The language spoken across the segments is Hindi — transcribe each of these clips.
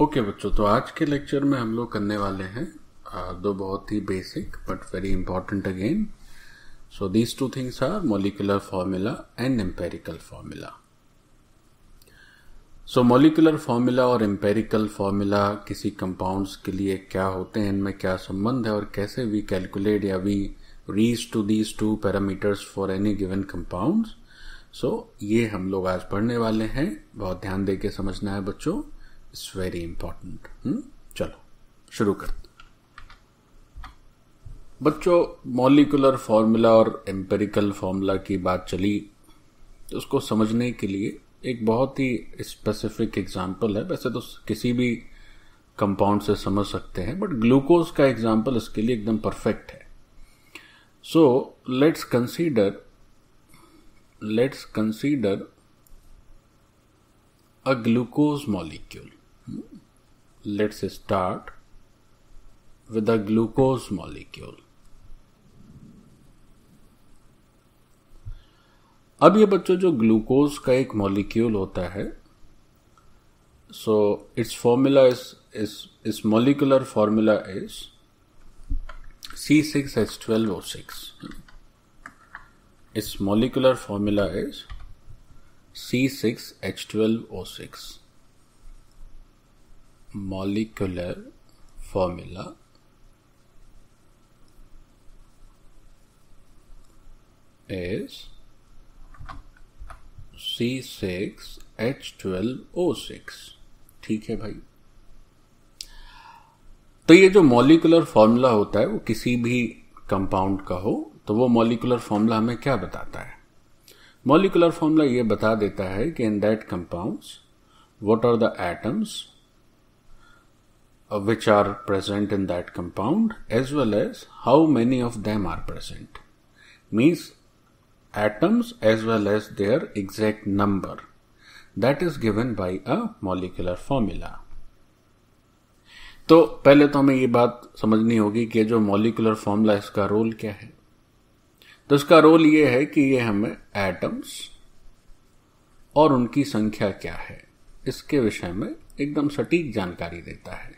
ओके okay, बच्चों तो आज के लेक्चर में हम लोग करने वाले हैं दो बहुत ही basic but very important again so these two things are molecular formula and empirical formula so molecular formula और एम्पेरिकल फॉर्मूला किसी कंपाउंड्स के लिए क्या होते हैं इनमें क्या संबंध है और कैसे वी कैलकुलेट या we reach to these two parameters for any given compounds so ये हम लोग आज पढ़ने वाले हैं बहुत ध्यान दे के समझना है बच्चों इट्स वेरी इंपॉर्टेंट चलो शुरू कर बच्चों मॉलिकुलर फॉर्मूला और एम्पेरिकल फॉर्मूला की बात चली तो उसको समझने के लिए एक बहुत ही स्पेसिफिक एग्जाम्पल है वैसे तो किसी भी कंपाउंड से समझ सकते हैं बट ग्लूकोज का एग्जाम्पल इसके लिए एकदम परफेक्ट है so let's consider let's consider a glucose molecule let's start with the glucose molecule अब ये बच्चों जो ग्लूकोज का एक मॉलिक्यूल होता है so its formula is is इस molecular formula is C six H twelve O six इस formula is C six H twelve O six molecular formula is C6H12O6 ठीक है भाई तो ये जो मॉलिकुलर फॉर्मूला होता है वो किसी भी कंपाउंड का हो तो वो मॉलिकुलर फॉर्मूला हमें क्या बताता है मॉलिकुलर फॉर्मूला ये बता देता है कि in that compounds what are the atoms which are present in that compound as well as how many of them are present means atoms as well as their exact number that is given by a molecular formula तो पहले तो हमें ये बात समझनी होगी कि जो मॉलिकुलर फॉर्मूला इसका रोल क्या है तो इसका रोल ये है कि ये हमें एटम्स और उनकी संख्या क्या है इसके विषय में एकदम सटीक जानकारी देता है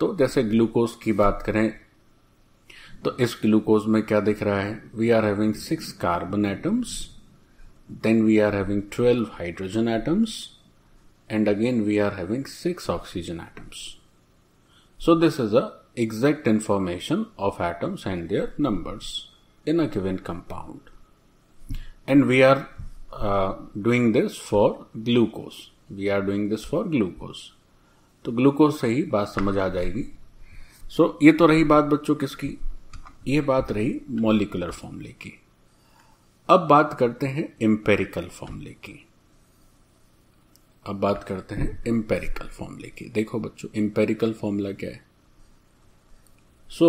तो जैसे ग्लूकोज की बात करें तो इस ग्लूकोज में क्या दिख रहा है we are having six carbon atoms then we are having twelve hydrogen atoms and again we are having six oxygen atoms so this is a exact information of atoms and their numbers in a given compound and we are doing this for glucose we are doing this for glucose तो ग्लूकोज से ही बात समझ आ जाएगी सो so, ये तो रही बात बच्चों किसकी ये बात रही मॉलिकुलर फॉर्मूले की अब बात करते हैं एम्पेरिकल फॉर्मूले की अब बात करते हैं एम्पेरिकल फॉर्मूले की देखो बच्चों एम्पेरिकल फॉर्मूला क्या है so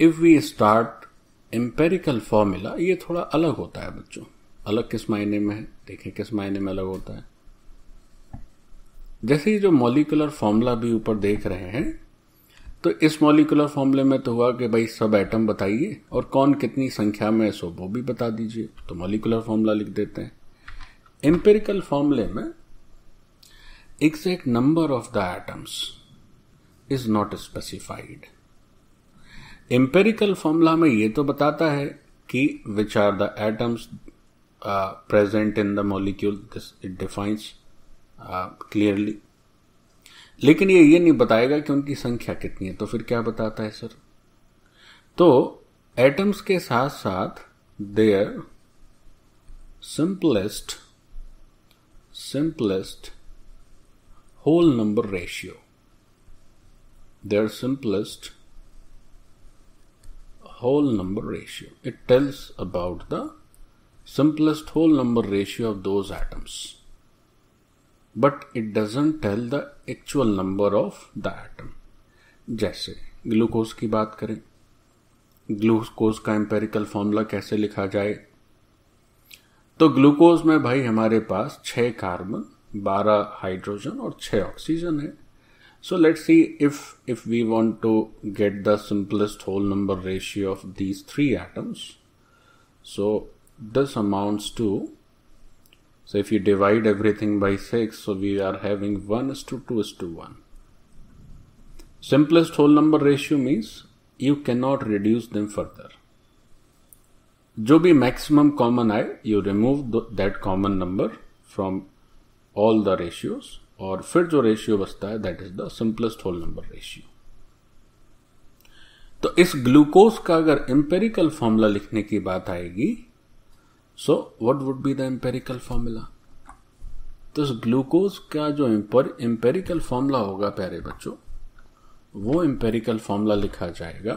if we start empirical formula ये थोड़ा अलग होता है बच्चों अलग किस मायने में है देखें किस मायने में अलग होता है जैसे ये जो मॉलिकुलर फॉर्मूला भी ऊपर देख रहे हैं तो इस मॉलिकुलर फॉर्मूले में तो हुआ कि भाई सब एटम बताइए और कौन कितनी संख्या में सो वो भी बता दीजिए तो मॉलिकुलर फॉर्मूला लिख देते हैं एम्पेरिकल फॉर्मूले में exact number of the atoms is not specified empirical formula में ये तो बताता है कि which are the atoms present in the molecule this it defines clearly लेकिन ये ये नहीं बताएगा कि उनकी संख्या कितनी है तो फिर क्या बताता है सर तो एटम्स के साथ साथ their simplest simplest whole number ratio their simplest whole number ratio it tells about the simplest whole number ratio of those atoms but it doesn't tell the actual number of the atom जैसे ग्लूकोज की बात करें ग्लूकोज का एम्पेरिकल फॉर्मूला कैसे लिखा जाए तो ग्लूकोज में भाई हमारे पास छह कार्बन बारह हाइड्रोजन और छह ऑक्सीजन है so let see if if we want to get the simplest whole number ratio of these three atoms so this amounts to So if you divide everything by 6, so we are having 1 is to 2 is to 1. Simplest whole number ratio means you cannot reduce them further. जो भी maximum common आए you remove the, that common number from all the ratios और फिर जो रेशियो बचता है that is the simplest whole number ratio तो इस ग्लूकोज का अगर एम्पेरिकल फॉर्मूला लिखने की बात आएगी so what would be the empirical formula तो इस ग्लूकोज का जो एम्पेरिकल फॉर्मूला होगा प्यारे बच्चों वो एम्पेरिकल फॉर्मूला लिखा जाएगा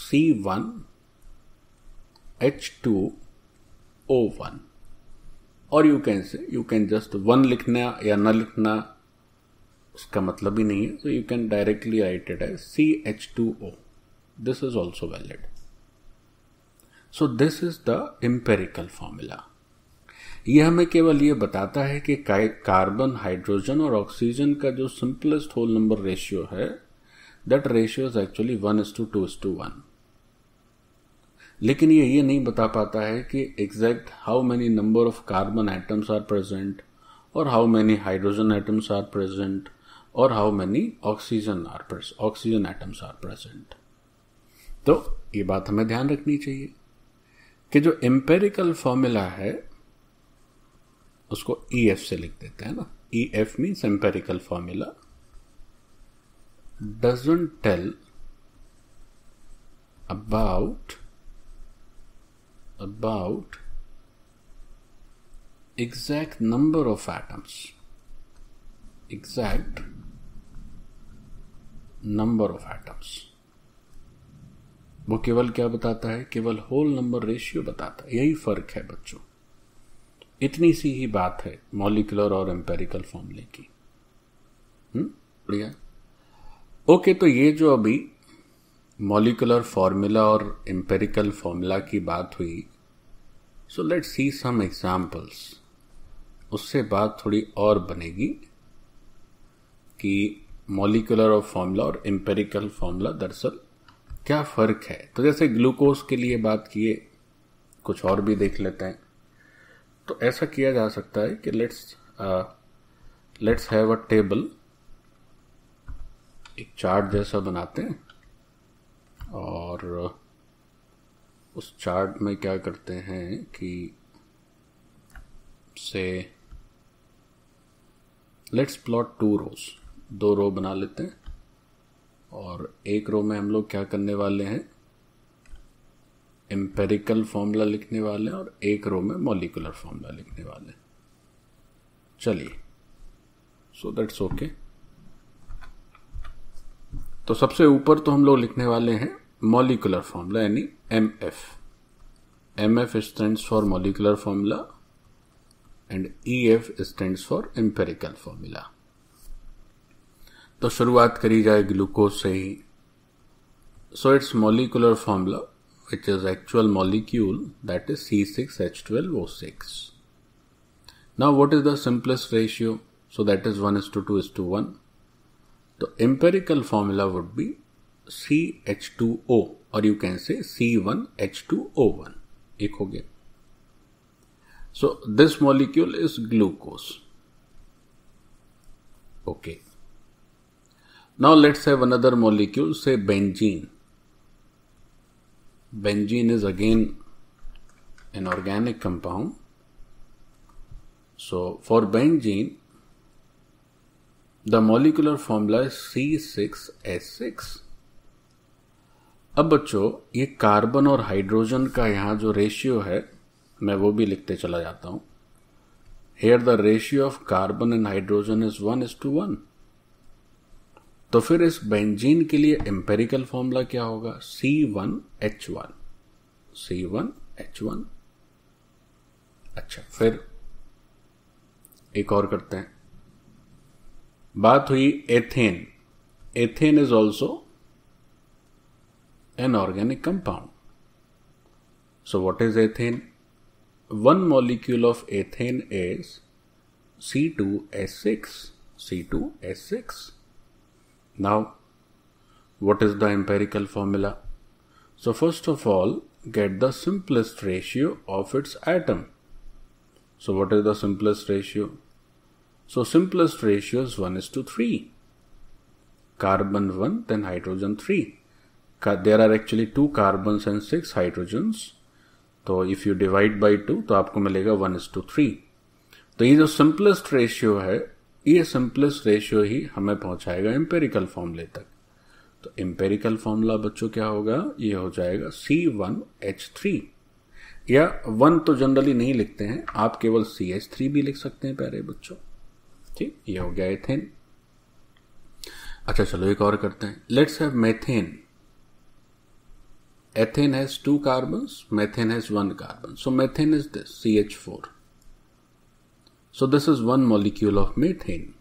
C one H two O one और you can say you can just one लिखना या न लिखना उसका मतलब ही नहीं है so you can directly write it है C H two O this is also valid so this is the empirical formula यह हमें केवल ये बताता है कि कार्बन हाइड्रोजन और ऑक्सीजन का जो सिंपलेस्ट होल नंबर रेशियो है that ratio is actually one is to two is to to लेकिन ये ये नहीं बता पाता है कि exact how many number of carbon atoms are present और how many hydrogen atoms are present और how many oxygen are oxygen atoms are present तो ये बात हमें ध्यान रखनी चाहिए कि जो एम्पेरिकल फॉर्मूला है उसको ई e एफ से लिख देते हैं ना E F means empirical formula doesn't tell about about exact number of atoms exact number of atoms वो केवल क्या बताता है केवल होल नंबर रेशियो बताता है यही फर्क है बच्चों इतनी सी ही बात है मॉलिकुलर और एम्पेरिकल फॉर्मूले की हम्म? बढ़िया ओके तो ये जो अभी मॉलिकुलर फॉर्मूला और एम्पेरिकल फॉर्मूला की बात हुई सो लेट सी सम एग्जाम्पल्स उससे बात थोड़ी और बनेगी कि मॉलिकुलर और फॉर्मूला और एम्पेरिकल फॉर्मूला दरअसल क्या फ़र्क है तो जैसे ग्लूकोज के लिए बात किए कुछ और भी देख लेते हैं तो ऐसा किया जा सकता है कि let's let's have a table एक चार्ट जैसा बनाते हैं और uh, उस चार्ट में क्या करते हैं कि से लेट्स प्लॉट टू रोज दो रो बना लेते हैं और एक रो में हम लोग क्या करने वाले हैं एम्पेरिकल फॉर्मूला लिखने वाले हैं और एक रो में मॉलिकुलर फॉर्मूला लिखने वाले हैं चलिए सो दैट्स ओके तो सबसे ऊपर तो हम लोग लिखने वाले हैं मॉलिकुलर फॉर्मूला यानी M F M F stand for molecular formula and E F stand for empirical formula तो शुरुआत करी जाए ग्लूकोज से ही so it's molecular formula which is actual molecule that is C six H twelve O six now what is the simplest ratio so that is one is to two is to one तो empirical formula would be C H two ओ और you can say C one H two O one एक हो गया so this molecule is glucose okay okay. Now let's have another molecule, say benzene. Benzene is again an organic compound. So for benzene, the molecular formula is C6H6. अब बच्चों ये कार्बन और हाइड्रोजन का यहाँ जो रेशियो है मैं वो भी लिखते चला जाता हूँ here the ratio of carbon and hydrogen is one is to one तो फिर इस बेंजीन के लिए एम्पेरिकल फॉर्मूला क्या होगा C one H one C one H one अच्छा फिर एक और करते हैं बात हुई ethane ethane is also an organic compound so what is ethane one of ethane C two S six C two S six Now, what is the empirical formula? So first of all, get the simplest ratio of its atom. So what is the simplest ratio? So simplest ratio is 1 is to 3. Carbon 1, then hydrogen 3. There are actually 2 carbons and 6 hydrogens. So if you divide by two, so आपको मिलेगा one is to three. तो ये जो सिंपलेस्ट रेशियो है ये सिंपलेस्ट रेशियो ही हमें पहुंचाएगा एम्पेरिकल फॉर्मूले तक तो एम्पेरिकल फॉर्मूला बच्चों क्या होगा ये हो जाएगा सी वन एच थ्री या वन तो जनरली नहीं लिखते हैं आप केवल सी एच थ्री भी लिख सकते हैं प्यारे बच्चों ठीक ये हो गया एथेन अच्छा चलो एक और करते हैं let's have methane ethane has two carbon methane has one carbon so methane is this C H four So this is one molecule of methane.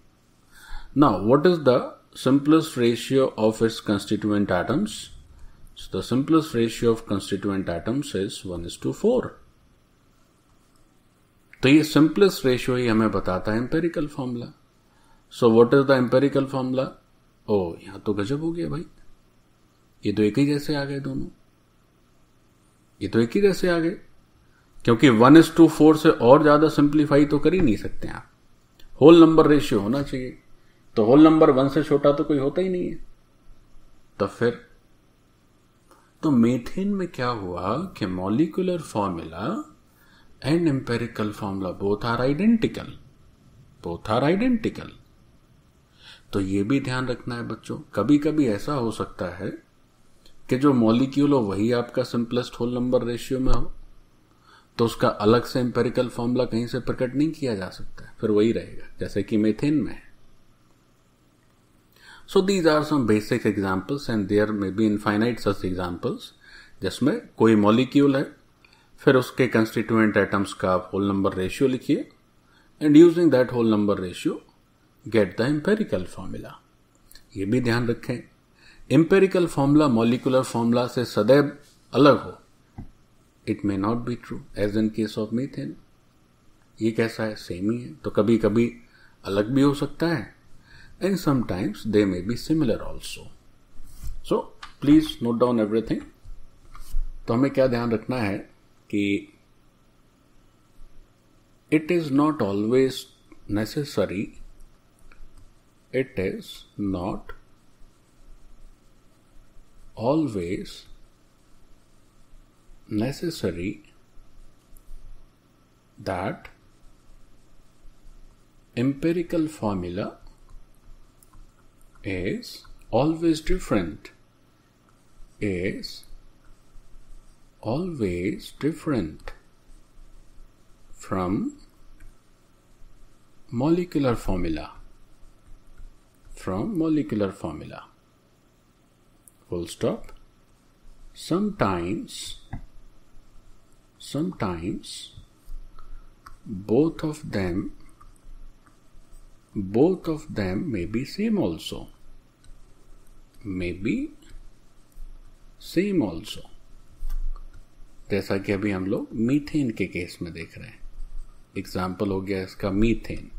Now what is the simplest ratio of its constituent atoms? So the simplest ratio of constituent atoms is 1 is to 4. तो ये सिंपलेस्ट रेशियो ही हमें बताता है empirical formula so what is the empirical formula ओ यहां तो गजब हो गया भाई ये तो एक ही जैसे आ गए दोनों ये तो एक ही जैसे आ गए क्योंकि वन इज टू फोर से और ज़्यादा सिंप्लीफाई तो कर ही नहीं सकते आप होल नंबर रेशियो होना चाहिए तो होल नंबर वन से छोटा तो कोई होता ही नहीं है तो फिर तो मेथेन में क्या हुआ कि molecular formula and empirical formula both are identical both are identical तो ये भी ध्यान रखना है बच्चों कभी कभी ऐसा हो सकता है कि जो मॉलिक्यूल हो वही आपका सिंपलेस्ट होल नंबर रेशियो में हो तो उसका अलग से एम्पेरिकल फॉर्मूला कहीं से प्रकट नहीं किया जा सकता फिर वही रहेगा जैसे कि मेथेन में है so these are some basic examples and there may be infinite such examples जिसमें कोई मॉलिक्यूल है फिर उसके कंस्टिट्यूएंट एटम्स का आप होल नंबर रेशियो लिखिए and using that whole number ratio get the empirical formula ये भी ध्यान रखें एम्पेरिकल फॉर्मूला मॉलिकुलर फॉर्मूला से सदैव अलग हो it may not be true as in case of methane ये कैसा है सेम ही है तो कभी कभी अलग भी हो सकता है and sometimes they may be similar also so please note down everything तो हमें क्या ध्यान रखना है कि it is not always necessary it is not always necessary that empirical formula is always different is always different from molecular formula from molecular formula full stop sometimes sometimes both of them both of them may be same also may be same also जैसा कि अभी हम लोग मीथेन के केस में देख रहे हैं एग्जाम्पल हो गया इसका मीथेन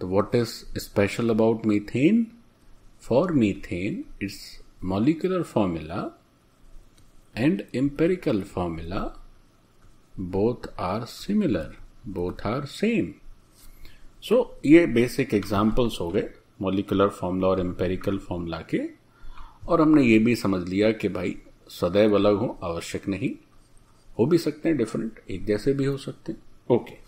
तो what is special about methane for methane it's molecular formula and empirical formula both are similar both are same so ये बेसिक एग्जाम्पल्स हो गए मोलिकुलर फॉर्मूला और एम्पेरिकल फॉर्मूला के और हमने ये भी समझ लिया कि भाई सदैव अलग हो आवश्यक नहीं हो भी सकते हैं डिफरेंट एक जैसे भी हो सकते हैं ओके okay.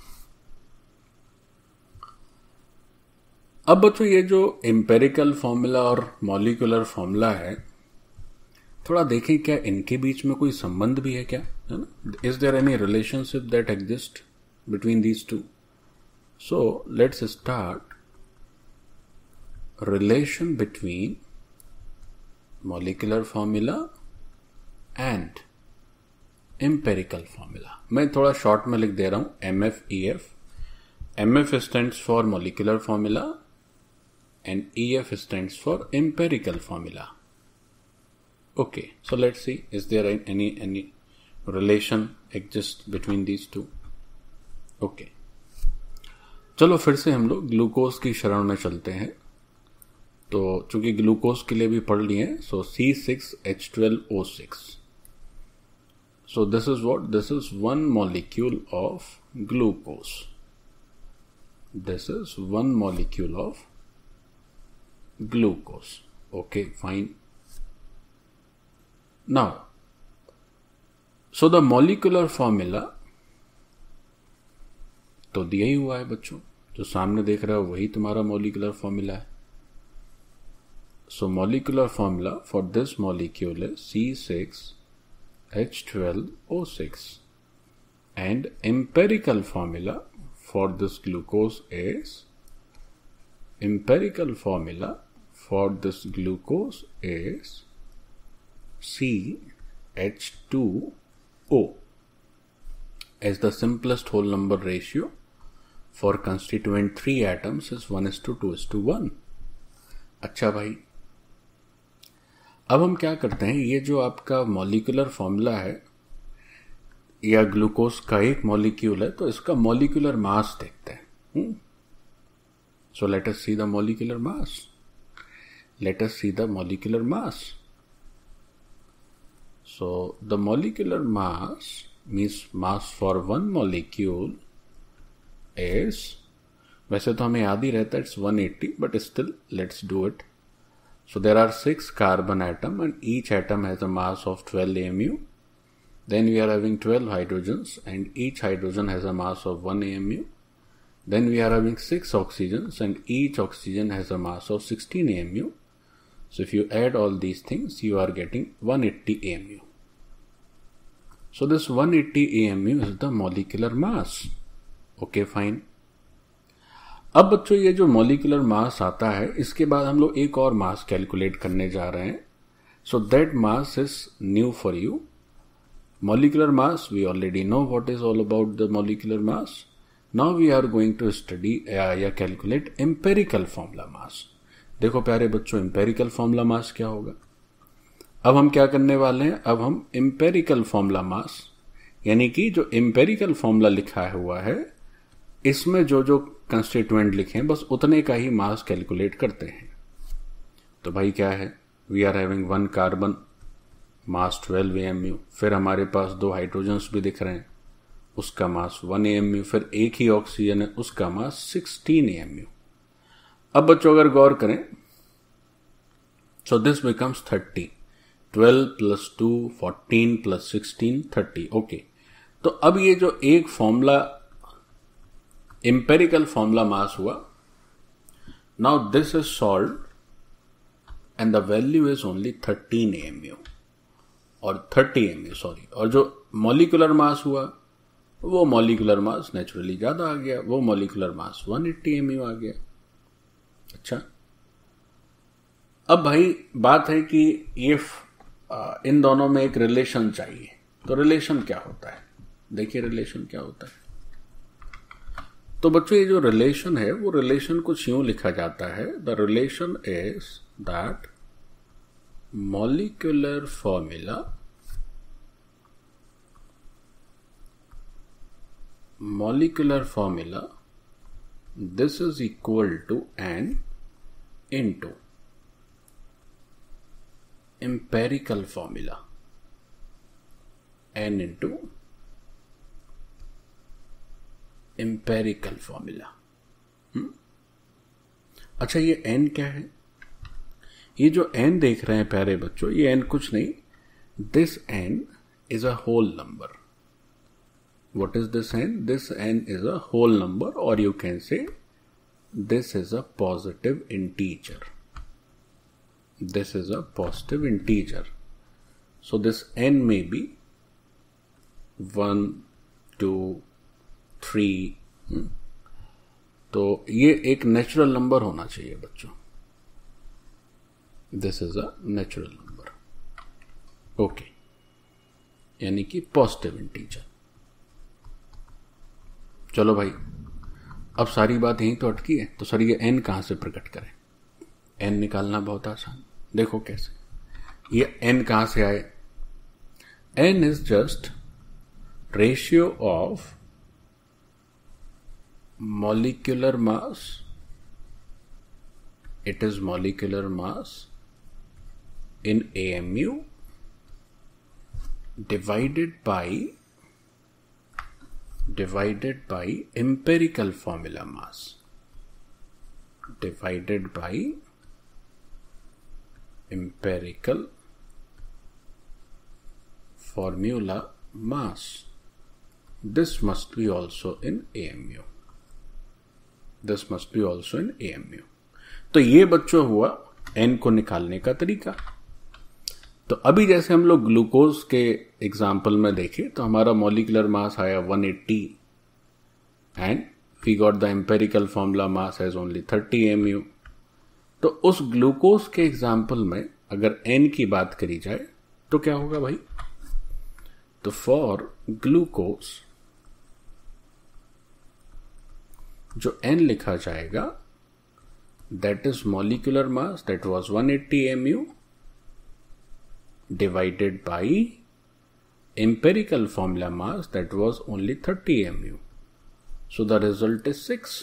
अब बच्चों ये जो एम्पेरिकल फॉर्मूला और मॉलिकुलर फॉर्मूला है थोड़ा देखें क्या इनके बीच में कोई संबंध भी है क्या है ना is there any relationship that exist between these two so let's start relation between molecular formula and empirical formula मैं थोड़ा शॉर्ट में लिख दे रहा हूं M F E F M F stands for molecular formula and E F stands for empirical formula Okay, so let's see is there any any relation exist between these two? Okay okay. चलो फिर से हम लोग ग्लूकोज की शरण में चलते हैं तो चूंकि ग्लूकोज के लिए भी पढ़ लिए so C six H twelve O six so this is what this is one molecule of glucose this is one molecule of glucose okay fine Now, so the molecular formula तो दिया ही हुआ है बच्चों जो सामने देख रहे हो वही तुम्हारा मोलिकुलर फॉर्मूला है so molecular formula for this molecule है C six H twelve O six and empirical formula for this glucose is empirical formula for this glucose is CH2O as the simplest whole number ratio for constituent three atoms is one is to two is to one अच्छा भाई अब हम क्या करते हैं ये जो आपका मॉलिकुलर फॉर्मूला है या ग्लूकोज का एक मॉलिक्यूल है तो इसका मॉलिकुलर मास देखते हैं so let us see the molecular mass let us see the molecular mass So the molecular mass means mass for one molecule is वैसे तो हमें याद ही रहता है it's 180 but still let's do So there are six carbon atom and each atom has a mass of 12 AMU. Then we are having 12 hydrogens and each hydrogen has a mass of 1 AMU. Then we are having six oxygens and each oxygen has a mass of 16 AMU. So if you add all these things, you are getting 180 AMU. So this 180 AMU is the molecular mass. okay, fine. अब बच्चों ये जो मॉलिकुलर मास आता है इसके बाद हम लोग एक और मास कैलकुलेट करने जा रहे हैं so that mass is new for you molecular mass we already know what is all about the molecular mass now we are going to study या कैलकुलेट एम्पेरिकल फॉर्मूला मास देखो प्यारे बच्चों एम्पेरिकल फॉर्मूला मास क्या होगा अब हम क्या करने वाले हैं अब हम इम्पेरिकल फॉर्मूला मास यानी कि जो इम्पेरिकल फॉर्मूला लिखा हुआ है इसमें जो जो कंस्टिट्यूएंट लिखे हैं बस उतने का ही मास कैलकुलेट करते हैं तो भाई क्या है we are having one carbon mass twelve A M U फिर हमारे पास दो हाइड्रोजन्स भी दिख रहे हैं उसका mass one A M U फिर एक ही ऑक्सीजन है उसका mass sixteen A M U अब बच्चों अगर गौर करें so this becomes thirty twelve plus two fourteen plus sixteen thirty okay तो अब ये जो एक फॉर्मूला एम्पेरिकल फॉर्मूला मास हुआ now this is solve and the value is only thirteen M U और थर्टी एम यू सॉरी और जो मॉलिकुलर मास हुआ वो मॉलिकुलर मास नेचुरली ज़्यादा आ गया वो molecular mass 180 eighty M U आ गया अच्छा अब भाई बात है कि ये इन दोनों में एक रिलेशन चाहिए तो रिलेशन क्या होता है देखिए रिलेशन क्या होता है तो बच्चों ये जो रिलेशन है वो रिलेशन कुछ यूं लिखा जाता है the relation is that molecular formula molecular this is equal to to into empirical formula n into empirical formula हुँ? अच्छा ये n क्या है ये जो n देख रहे हैं प्यारे बच्चों ये n कुछ नहीं this n is a whole number what is this n this n is a whole number or you can say this is a positive integer this is a positive integer. So this n may be 1, 2, 3. तो ये एक नेचुरल नंबर होना चाहिए बच्चों this is a natural number okay यानी कि पॉजिटिव इंटीजर चलो भाई अब सारी बात यहीं तो अटकी है तो सर ये एन कहां से प्रकट करें एन निकालना बहुत आसान देखो कैसे ये एन कहां से आए n is just ratio of molecular mass it is molecular mass in M U divided by divided by empirical formula mass divided by empirical formula mass this must be also in AMU this must be also in AMU तो ये बच्चों हुआ एन को निकालने का तरीका तो अभी जैसे हम लोग ग्लूकोज के एग्जाम्पल में देखें तो हमारा मॉलिकुलर मास आया 180 and we got the empirical formula mass has only 30 M U तो उस ग्लूकोज के एग्जाम्पल में अगर एन की बात करी जाए तो क्या होगा भाई तो फॉर ग्लूकोज जो एन लिखा जाएगा that is molecular mass that was 180 eighty M U divided by formula mass that was only thirty M U so the result is six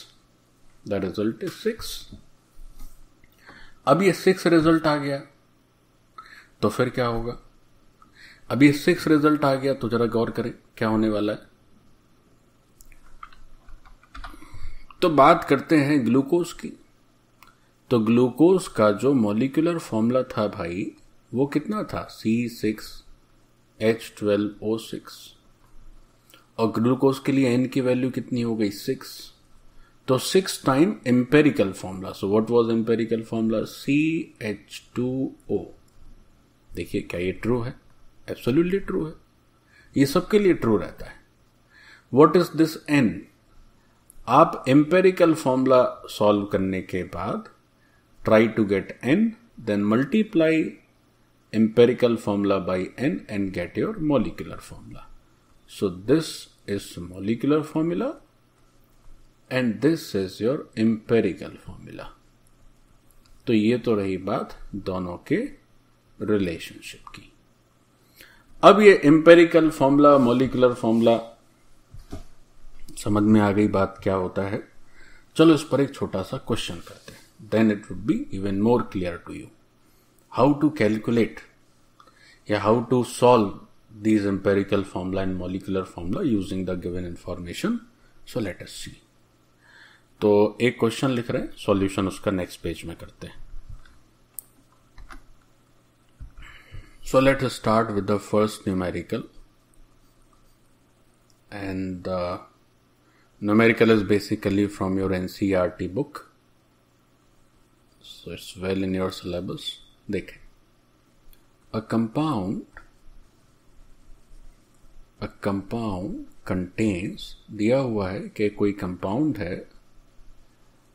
the result is six अब ये सिक्स रिजल्ट आ गया तो फिर क्या होगा अब ये सिक्स रिजल्ट आ गया तो जरा गौर करें क्या होने वाला है तो बात करते हैं ग्लूकोज की तो ग्लूकोज का जो मोलिकुलर फॉर्मूला था भाई वो कितना था C six H twelve O six और ग्लूकोज के लिए एन की वैल्यू कितनी हो गई सिक्स तो six time empirical formula so what was empirical formula C H two O देखिए क्या ये ट्रू है एब्सोल्युटली ट्रू है ये सबके लिए ट्रू रहता है व्हाट इज दिस एन आप एम्पेरिकल फॉर्मूला सॉल्व करने के बाद try to get n then multiply empirical formula by n and get your molecular formula so this is molecular formula and this is your empirical formula तो ये तो रही बात दोनों के रिलेशनशिप की अब ये एम्पेरिकल फॉर्मूला मोलिकुलर फॉर्मूला समझ में आ गई बात क्या होता है चलो इस पर एक छोटा सा क्वेश्चन करते हैं then it would be even more clear to you how to calculate या how to solve these empirical formula and molecular formula using the given information so let's see तो एक क्वेश्चन लिख रहे हैं सॉल्यूशन उसका नेक्स्ट पेज में करते हैं so let start with the first numerical and the numerical is basically from your NCR book so it's well in your syllabus देखें अ कंपाउंड कंपाउंड कंटेन्स दिया हुआ है कि कोई कंपाउंड है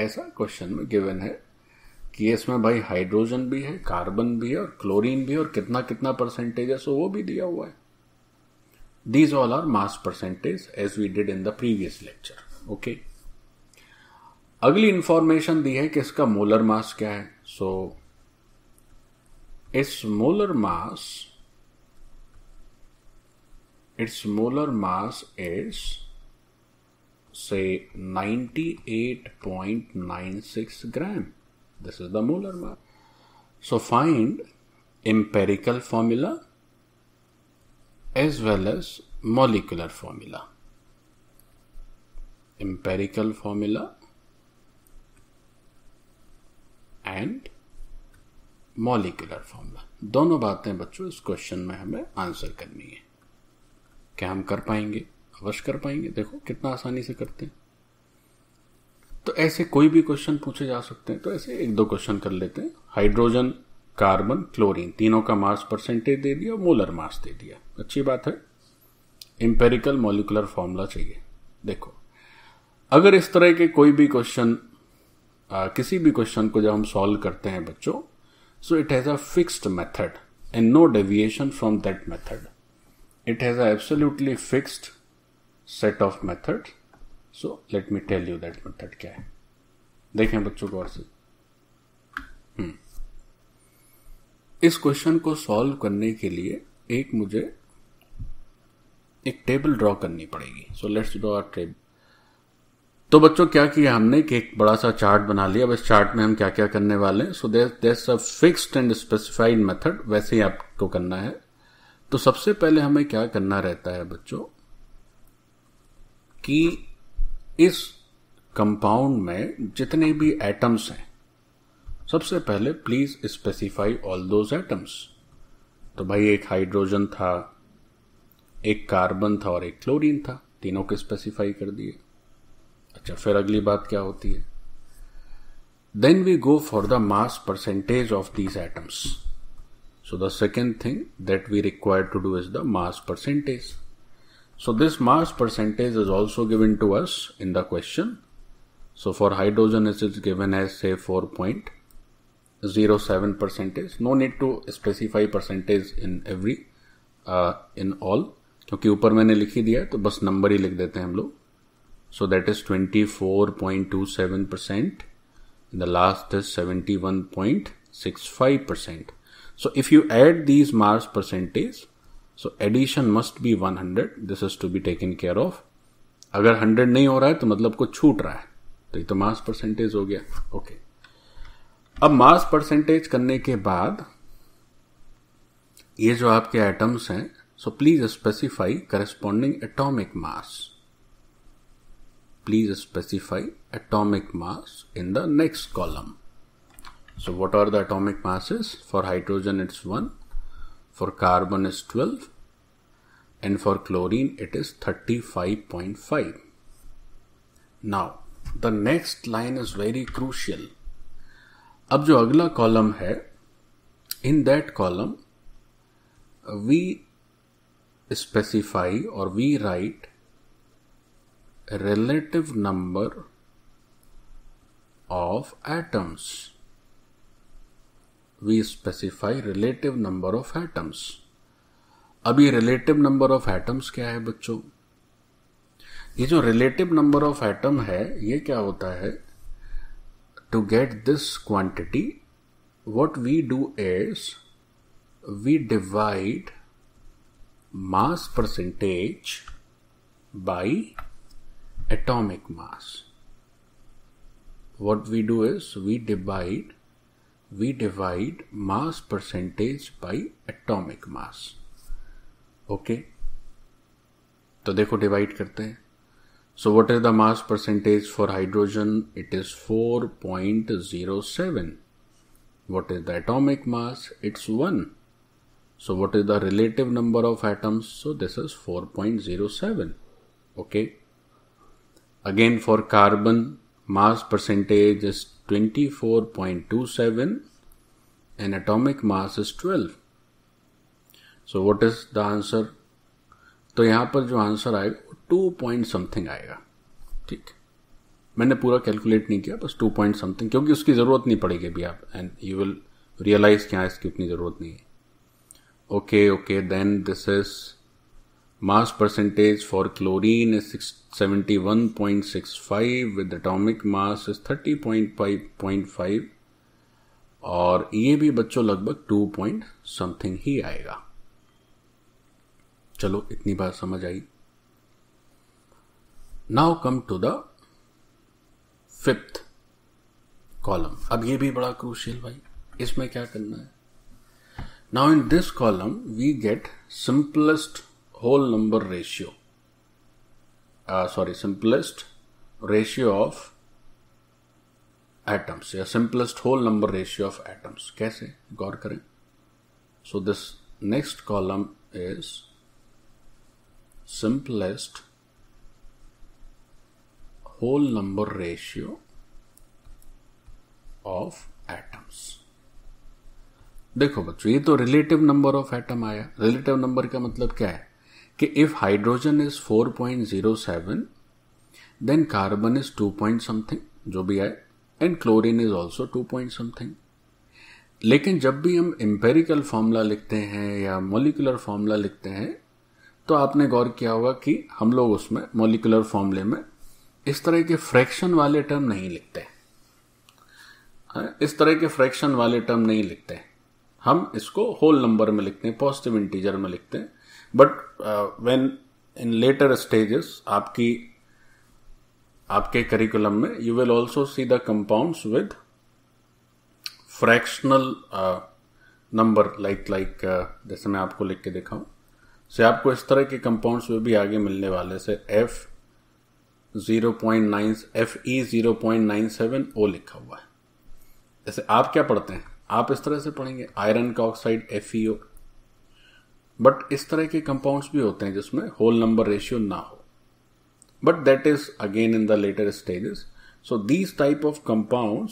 ऐसा क्वेश्चन में गिवन है कि इसमें भाई हाइड्रोजन भी है कार्बन भी है और क्लोरीन भी है और कितना कितना परसेंटेज है सो वो भी दिया हुआ है these all are mass percentage as we did in the previous lecture okay अगली इंफॉर्मेशन दी है कि इसका मोलर मास क्या है so it's molar mass it's molar mass is say 98.96 gram. This is the molar mass. So find empirical formula as well as molecular formula. Empirical formula and molecular formula दोनों बातें बच्चों इस क्वेश्चन में हमें आंसर करनी है क्या हम कर पाएंगे अवश्य कर पाएंगे देखो कितना आसानी से करते हैं तो ऐसे कोई भी क्वेश्चन पूछे जा सकते हैं तो ऐसे एक दो क्वेश्चन कर लेते हैं हाइड्रोजन कार्बन क्लोरीन तीनों का मास परसेंटेज दे दिया और मोलर मास दे दिया अच्छी बात है एम्पेरिकल मोलिकुलर फॉर्मूला चाहिए देखो अगर इस तरह के कोई भी क्वेश्चन किसी भी क्वेश्चन को जब हम सॉल्व करते हैं बच्चों so it has a fixed method and no deviation from that method it has a absolutely fixed set of method so let me tell you that method क्या है देखें बच्चों को से इस क्वेश्चन को सॉल्व करने के लिए एक मुझे एक टेबल ड्रॉ करनी पड़ेगी so let's draw a table तो बच्चों क्या किया हमने कि एक बड़ा सा चार्ट बना लिया अब इस चार्ट में हम क्या क्या करने वाले हैं so these a fixed and specified method वैसे ही आपको करना है तो सबसे पहले हमें क्या करना रहता है बच्चों कि इस कंपाउंड में जितने भी एटम्स हैं सबसे पहले please specify all those atoms तो भाई एक हाइड्रोजन था एक कार्बन था और एक क्लोरीन था तीनों के स्पेसिफाई कर दिए अच्छा फिर अगली बात क्या होती है then we go for the mass percentage of these atoms so the second thing that we require to do is the mass percentage So this mass percentage is also given to us in the question. So for hydrogen it is given as say 4.07 percentage. No need to specify percentage in every uh, in all. क्योंकि ऊपर मैंने लिख ही दिया तो बस नंबर ही लिख देते हैं हम लोग so that is 24.27 percent the last is 71.65 percent so if you add these marks percentage so addition must be 100 this is to be taken care of अगर 100 नहीं हो रहा है तो मतलब कुछ छूट रहा है तो ये तो मास परसेंटेज हो गया ओके okay. अब मास परसेंटेज करने के बाद ये जो आपके एटम्स हैं so please specify corresponding atomic mass please specify atomic mass in the next column so what are the atomic masses? For hydrogen it's one For carbon is 12 and for chlorine it is 35.5. Now the next line is very crucial. अब जो अगला कॉलम है in that column we specify or we write relative number of atoms we specify relative number of atoms. अभी relative number of atoms क्या है बच्चों ये जो relative number of atom है ये क्या होता है to get this quantity what we do is we divide mass percentage by atomic mass what we do is we divide we divide mass percentage by atomic mass. okay? So, देखो डिवाइड करते हैं so what is the mass percentage for hydrogen 4.07 what is the atomic mass it's 1 so what is the relative number of atoms so this is 4.07 okay again for carbon mass percentage is 24.27 and atomic mass is 12. So what is the answer? तो यहां पर जो आंसर आएगा टू पॉइंट समथिंग आएगा ठीक मैंने पूरा कैलकुलेट नहीं किया बस टू पॉइंट समथिंग क्योंकि उसकी ज़रूरत नहीं पड़ेगी अभी आप एंड यू विल रियलाइज क्या इसकी उतनी ज़रूरत नहीं है okay okay then this is mass mass percentage for chlorine is 71.65 thirty atomic five point five और ये भी बच्चों लगभग टू पॉइंट समथिंग ही आएगा चलो इतनी बात समझ आई now come to the fifth column अब ये भी बड़ा क्रूशियल भाई इसमें क्या करना है now in this column we get simplest whole number ratio uh, sorry simplest ratio of atoms या simplest whole number ratio of atoms कैसे गौर करें so this next column is simplest whole number ratio of atoms देखो बच्चों ये तो रिलेटिव नंबर ऑफ एटम आया रिलेटिव नंबर का मतलब क्या है कि if hydrogen is 4.07 then carbon is 2 point something जो भी आए and chlorine is also 2 point something लेकिन जब भी हम एम्पेरिकल फॉर्मूला लिखते हैं या मोलिकुलर फॉर्मूला लिखते हैं तो आपने गौर किया होगा कि हम लोग उसमें मोलिकुलर फॉर्मूले में इस तरह के फ्रैक्शन वाले टर्म नहीं लिखते हाँ, इस तरह के फ्रैक्शन वाले टर्म नहीं लिखते हम इसको होल नंबर में लिखते हैं पॉजिटिव इंटीजर में लिखते हैं but when in later stages आपकी आपके करिकुलम में you will also see the compounds with fractional number like like जैसे मैं आपको लिख के दिखाऊं से आपको इस तरह के कंपाउंड्स में भी आगे मिलने वाले से F zero point nine F E zero point nine seven O लिखा हुआ है जैसे आप क्या पढ़ते हैं आप इस तरह से पढ़ेंगे आयरन का oxide F E O but इस तरह के कंपाउंड्स भी होते हैं जिसमें होल नंबर रेशियो ना हो but that is again in the later stages so these type of compound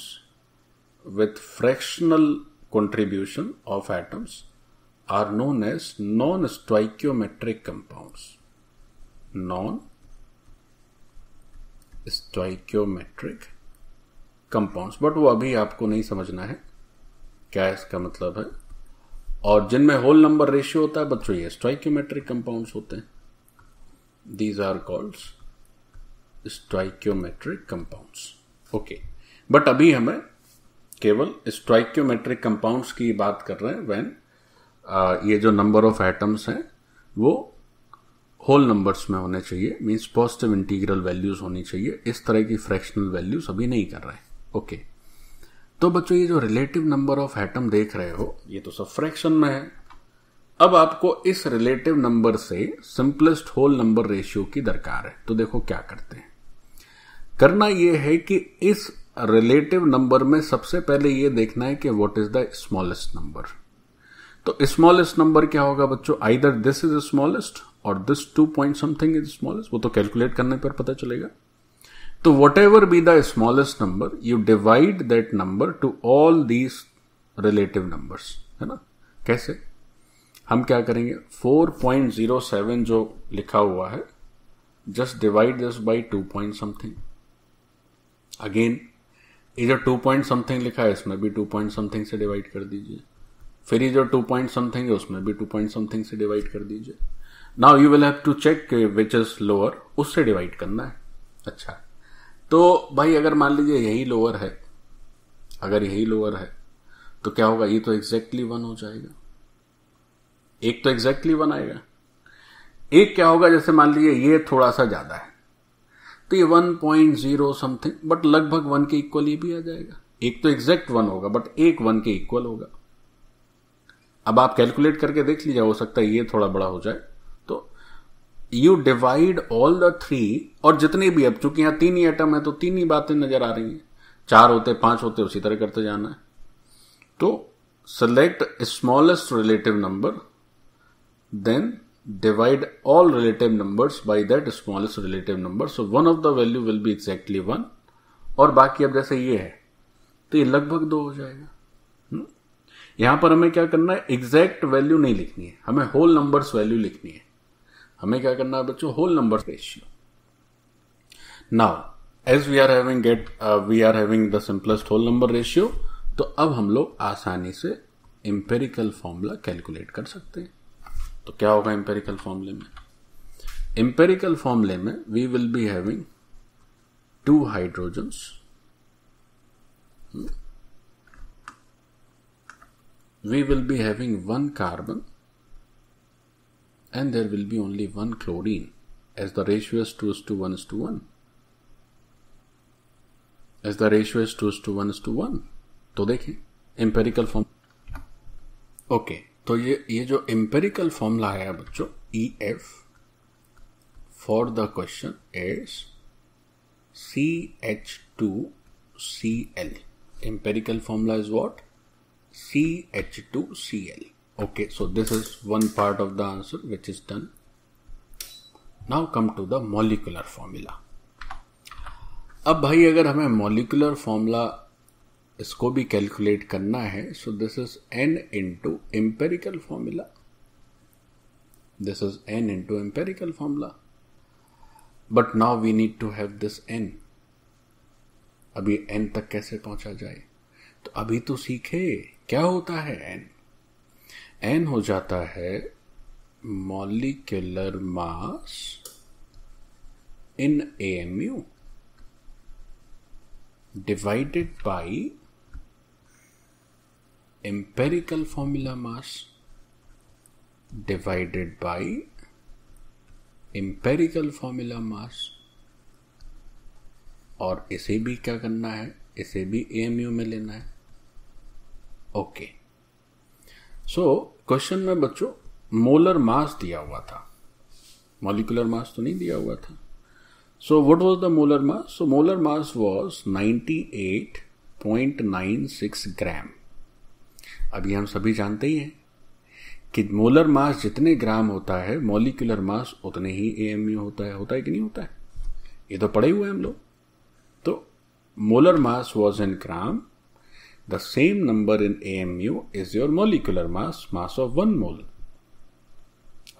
with fractional contribution of atoms are known as non stoichiometric compound non stoichiometric compound but वो अभी आपको नहीं समझना है क्या इसका मतलब है और जिनमें होल नंबर रेशियो होता है बच्चों ये स्ट्राइक्योमेट्रिक कंपाउंड्स होते हैं these are called stoichiometric compounds okay but अभी हमें केवल स्ट्राइक्योमेट्रिक कंपाउंड्स की बात कर रहे हैं वेन ये जो नंबर ऑफ एटम्स हैं वो होल नंबर्स में होने चाहिए मीन्स पॉजिटिव इंटीग्रल वैल्यूज होनी चाहिए इस तरह की फ्रैक्शनल वैल्यूज अभी नहीं कर रहे ओके okay. तो बच्चों ये जो रिलेटिव नंबर ऑफ एटम देख रहे हो ये तो सब फ्रैक्शन में है अब आपको इस रिलेटिव नंबर से सिंपलेस्ट होल नंबर रेशियो की दरकार है तो देखो क्या करते हैं करना यह है कि इस रिलेटिव नंबर में सबसे पहले यह देखना है कि what is the smallest number तो स्मॉलेस्ट नंबर क्या होगा बच्चों आइदर दिस इज स्मॉलेस्ट और this two point something is smallest वो तो कैलकुलेट करने पर पता चलेगा तो ever be the smallest number you divide that number to all these relative number है ना कैसे हम क्या करेंगे 4.07 जो लिखा हुआ है just divide this by two point something again ये जो टू पॉइंट समथिंग लिखा है इसमें भी टू पॉइंट समथिंग से डिवाइड कर दीजिए फिर ये जो टू पॉइंट समथिंग है उसमें भी टू पॉइंट समथिंग से डिवाइड कर दीजिए now you will have to check which is lower उससे डिवाइड करना है अच्छा तो भाई अगर मान लीजिए यही लोअर है अगर यही लोअर है तो क्या होगा ये तो एग्जैक्टली वन हो जाएगा एक तो एग्जैक्टली वन आएगा एक क्या होगा जैसे मान लीजिए ये थोड़ा सा ज्यादा है तो ये one point zero something but लगभग वन के इक्वल ये भी आ जाएगा एक तो एग्जैक्ट वन होगा बट एक वन के इक्वल होगा अब आप कैलकुलेट करके देख लीजिए हो सकता है ये थोड़ा बड़ा हो जाए you divide all the three और जितने भी अब चूंकि यहां तीन ही एटम है तो तीन ही बातें नजर आ रही हैं चार होते पांच होते उसी तरह करते जाना है तो select smallest relative number then divide all relative number by that smallest relative number so one of the value will be exactly one और बाकी अब जैसे ये है तो ये लगभग दो हो जाएगा हम्म? यहां पर हमें क्या करना है एग्जैक्ट वैल्यू नहीं लिखनी है हमें होल नंबर्स वैल्यू लिखनी है हमें क्या करना है बच्चों whole number ratio now as we are having get we are having the simplest whole number ratio तो अब हम लोग आसानी से इंपेरिकल फॉर्मूला कैलकुलेट कर सकते हैं तो क्या होगा एम्पेरिकल फॉर्मूले में इंपेरिकल फॉर्मूले में we will be having two hydrogens we will be having one carbon and there will be only one chlorine as the ratio is 2 is to 1 is to 1. As the ratio is 2 is to 1 is to 1. So, dekhe, empirical formula. Okay. तो ये ये जो एम्पेरिकल फॉर्मूला है बच्चों E F for the question is C H two C L empirical formula is what okay so this is one part of the answer which is done now come to the molecular formula अब भाई अगर हमें मॉलिकुलर फॉर्मूला इसको भी कैलकुलेट करना है so this is n into empirical formula this is n into empirical formula but now we need to have this n अभी एन तक कैसे पहुंचा जाए तो अभी तो सीखे क्या होता है एन एन हो जाता है molecular mass in amu divided by empirical formula mass divided by empirical formula mass और इसे भी क्या करना है इसे भी एएमयू में लेना है okay okay. So so, question में बच्चों मोलर मास दिया हुआ था मॉलिकुलर मास तो नहीं दिया हुआ था so what was the molar mass so molar mass was 98.96 gram अभी हम सभी जानते ही हैं कि मोलर मास जितने ग्राम होता है मॉलिकुलर मास उतने ही ए एम यू होता है होता है कि नहीं होता है ये तो पड़े हुए हम लोग तो molar mass was in gram The same number in AMU is your molecular mass, mass of one mole.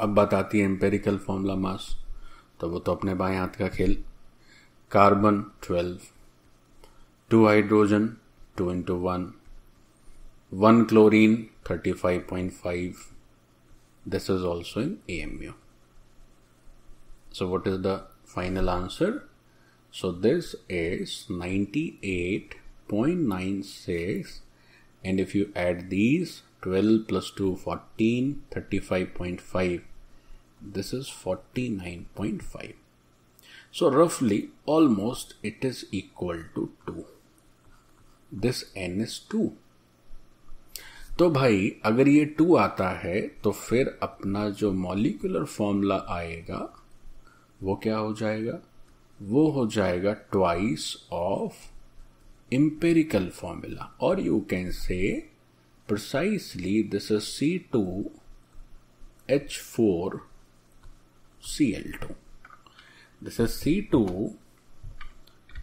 अब बताती है एम्पेरिकल फॉर्मूला मास तो वो तो अपने बाएं हाथ का खेल carbon 12 two hydrogen 2 into 1, one chlorine 35.5 this is also in AMU so what is the final answer so this is 98 0.96 and if you add these 12 plus 2 14 35.5 this is 49.5 so roughly almost it is equal to 2 this n is 2 तो भाई अगर ये टू आता है तो फिर अपना जो मॉलिकुलर फॉर्मूला आएगा वो क्या हो जाएगा वो हो जाएगा twice of empirical formula or you can say precisely this is C2 H4 Cl2 this is C2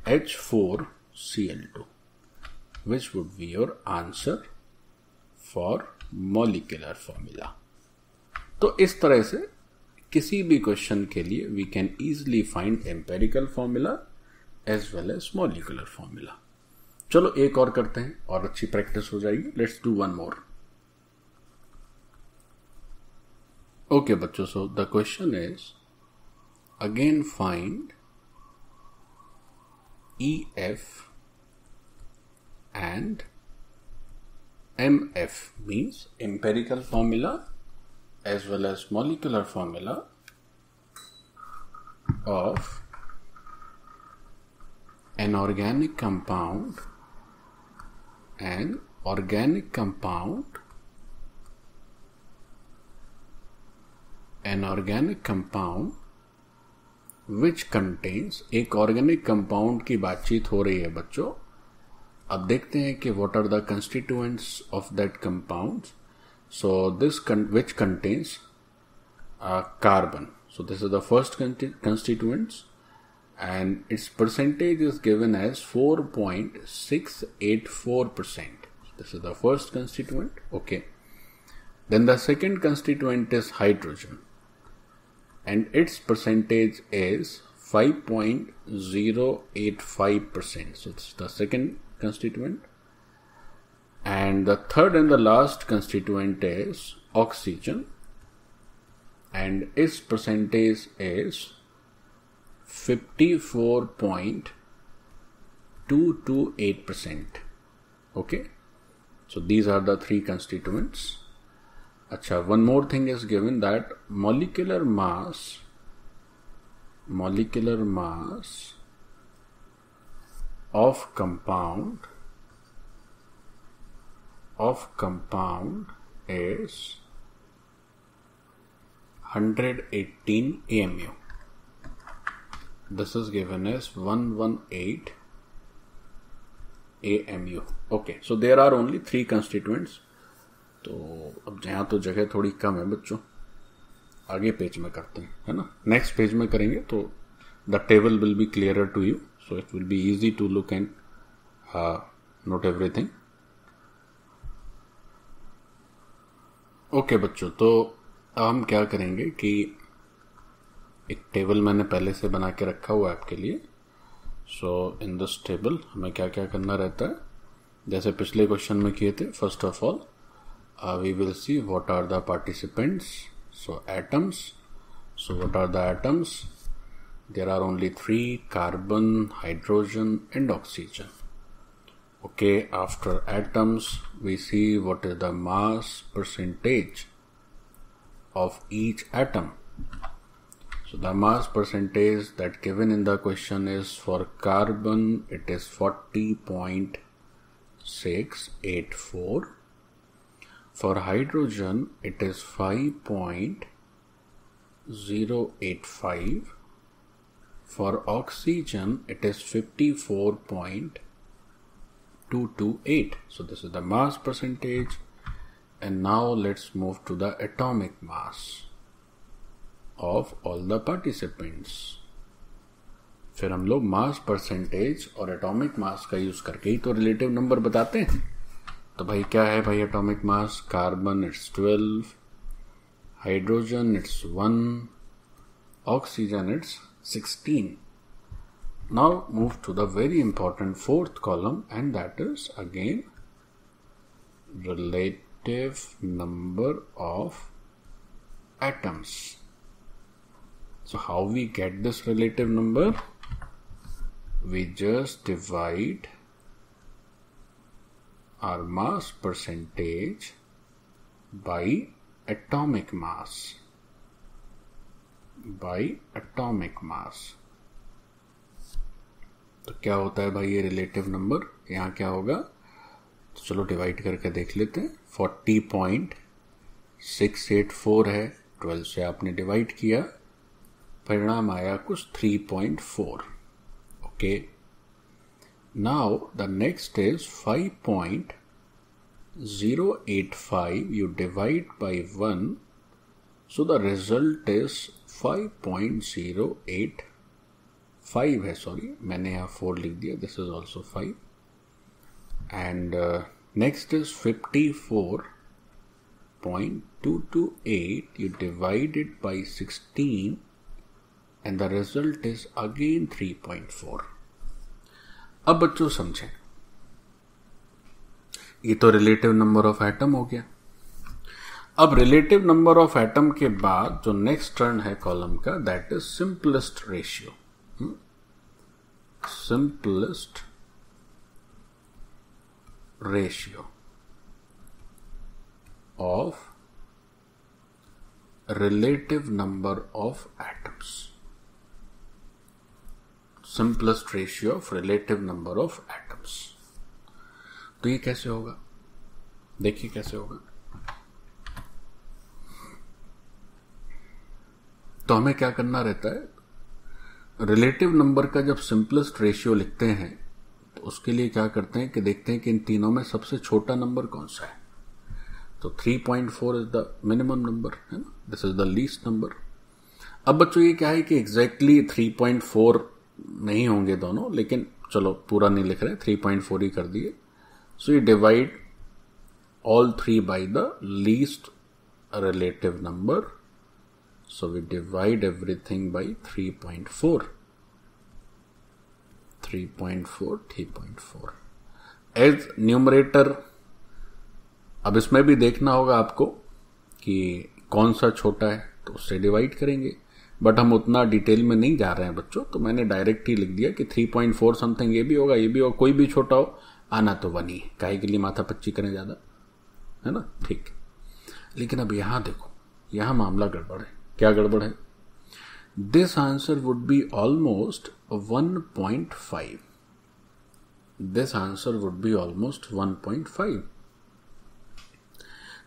H4 Cl2 which would be your answer for molecular formula तो इस तरह से किसी भी क्वेश्चन के लिए we can easily find empirical formula as well as molecular formula चलो एक और करते हैं और अच्छी प्रैक्टिस हो जाएगी let's do one more okay बच्चों so the question is again find E F and M F means empirical formula as well as molecular formula of an organic compound an organic compound an organic compound which contains एक ऑर्गेनिक कंपाउंड की बातचीत हो रही है बच्चों अब देखते हैं कि what are the constituents of that compound so this which contains carbon so this is the first constituents and its percentage is given as 4.684%. This is the first constituent. Okay. Then the second constituent is hydrogen and its percentage is 5.085%. So it's the second constituent. And the third and the last constituent is oxygen and its percentage is 54.228%. Okay. So these are the three constituents. Achha, one more thing is given that molecular mass, molecular mass of compound of compound is 118 AMU. this is given as 118 AMU. Okay, so there are only three constituents. तो अब यहां तो जगह थोड़ी कम है बच्चों आगे पेज में करते हैं है ना नेक्स्ट पेज में करेंगे तो the table will be clear to you so it will be easy to look and note everything okay बच्चों तो हम क्या करेंगे कि एक टेबल मैंने पहले से बना के रखा हुआ है आपके लिए सो इन दिस टेबल हमें क्या क्या करना रहता है जैसे पिछले क्वेश्चन में किए थे first of all we will see what are the participants so atoms so what are the atoms there are only three carbon hydrogen and oxygen okay after atoms we see what is the mass percentage of each atom So the mass percentage that given in the question is for carbon it is 40.684. For hydrogen it is 5.085. For oxygen it is 54.228. So this is the mass percentage and now let's move to the atomic mass. Of all the participants फिर हम लोग मास परसेंटेज और एटॉमिक मास का यूज करके ही तो रिलेटिव नंबर बताते हैं तो भाई क्या है भाई atomic mass carbon it's twelve hydrogen it's one oxygen it's sixteen now move to the very important fourth column and that is again relative number of atoms So how we get this relative number? We just divide our mass percentage by atomic mass by atomic mass तो क्या होता है भाई ये रिलेटिव नंबर यहाँ क्या होगा तो चलो डिवाइड करके देख लेते हैं forty point six eight four है ट्वेल्व से आपने डिवाइड किया परिणाम was 3.4 Okay. now the next is 5.085 you divide by 1 so the result is 5.085 है sorry, मैंने have 4 लिख दिया this is also 5 And uh, next is 54.228 you divide it by 16 and the result is again 3.4 अब बच्चों समझें ये तो रिलेटिव नंबर ऑफ एटम हो गया अब रिलेटिव नंबर ऑफ एटम के बाद जो नेक्स्ट टर्न है कॉलम का that is simplest ratio simplest ratio of relative number of atoms simplest ratio of relative number of atoms तो ये कैसे होगा देखिए कैसे होगा तो हमें क्या करना रहता है रिलेटिव नंबर का जब सिंपलेस्ट रेशियो लिखते हैं तो उसके लिए क्या करते हैं कि देखते हैं कि इन तीनों में सबसे छोटा नंबर कौन सा है तो 3.4 इज द मिनिमम नंबर है ना this is the least number अब बच्चों ये क्या है कि एग्जैक्टली exactly 3.4 नहीं होंगे दोनों लेकिन चलो पूरा नहीं लिख रहे थ्री पॉइंट फोर ही कर दिए so you divide all three by the least relative number so we divide everything by three point four three point four three point four as numerator अब इसमें भी देखना होगा आपको कि कौन सा छोटा है तो उससे डिवाइड करेंगे बट हम उतना डिटेल में नहीं जा रहे हैं बच्चों तो मैंने डायरेक्ट ही लिख दिया कि थ्री पॉइंट फोर समथिंग ये भी होगा ये भी होगा कोई भी छोटा हो आना तो वन ही काहे के लिए माथा पच्ची करें ज़्यादा है ना ठीक लेकिन अब यहां देखो यहां मामला गड़बड़ है क्या गड़बड़ है this answer would be almost one point five this answer would be almost one point five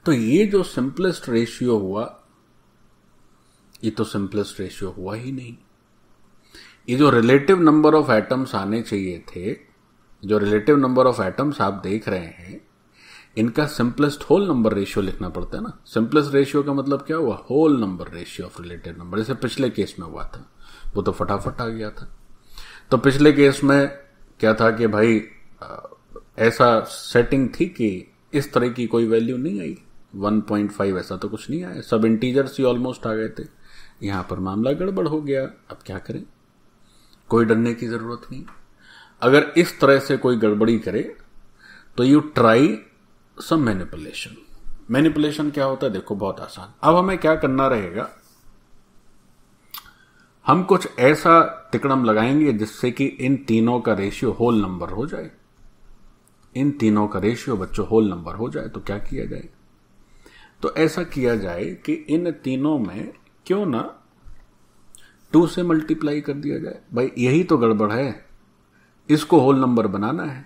तो ये जो सिंपलेस्ट रेशियो हुआ ये तो सिंपलेस्ट रेशियो हुआ ही नहीं ये जो रिलेटिव नंबर ऑफ एटम्स आने चाहिए थे जो रिलेटिव नंबर ऑफ एटम्स आप देख रहे हैं इनका सिंपलेस्ट होल नंबर रेशियो लिखना पड़ता है ना सिंपलेस्ट रेशियो का मतलब क्या हुआ whole number ratio of relative number जैसे पिछले केस में हुआ था वो तो फटाफट आ गया था तो पिछले केस में क्या था कि भाई ऐसा सेटिंग थी कि इस तरह की कोई वैल्यू नहीं आई 1.5 ऐसा तो कुछ नहीं आया सब इंटीजर्स ही ऑलमोस्ट आ गए थे यहां पर मामला गड़बड़ हो गया अब क्या करें कोई डरने की जरूरत नहीं अगर इस तरह से कोई गड़बड़ी करे तो you try some manipulation manipulation क्या होता है देखो बहुत आसान अब हमें क्या करना रहेगा हम कुछ ऐसा तिकड़म लगाएंगे जिससे कि इन तीनों का रेशियो होल नंबर हो जाए इन तीनों का रेशियो बच्चों होल नंबर हो जाए तो क्या किया जाए तो ऐसा किया जाए कि इन तीनों में क्यों ना टू से मल्टीप्लाई कर दिया जाए भाई यही तो गड़बड़ है इसको होल नंबर बनाना है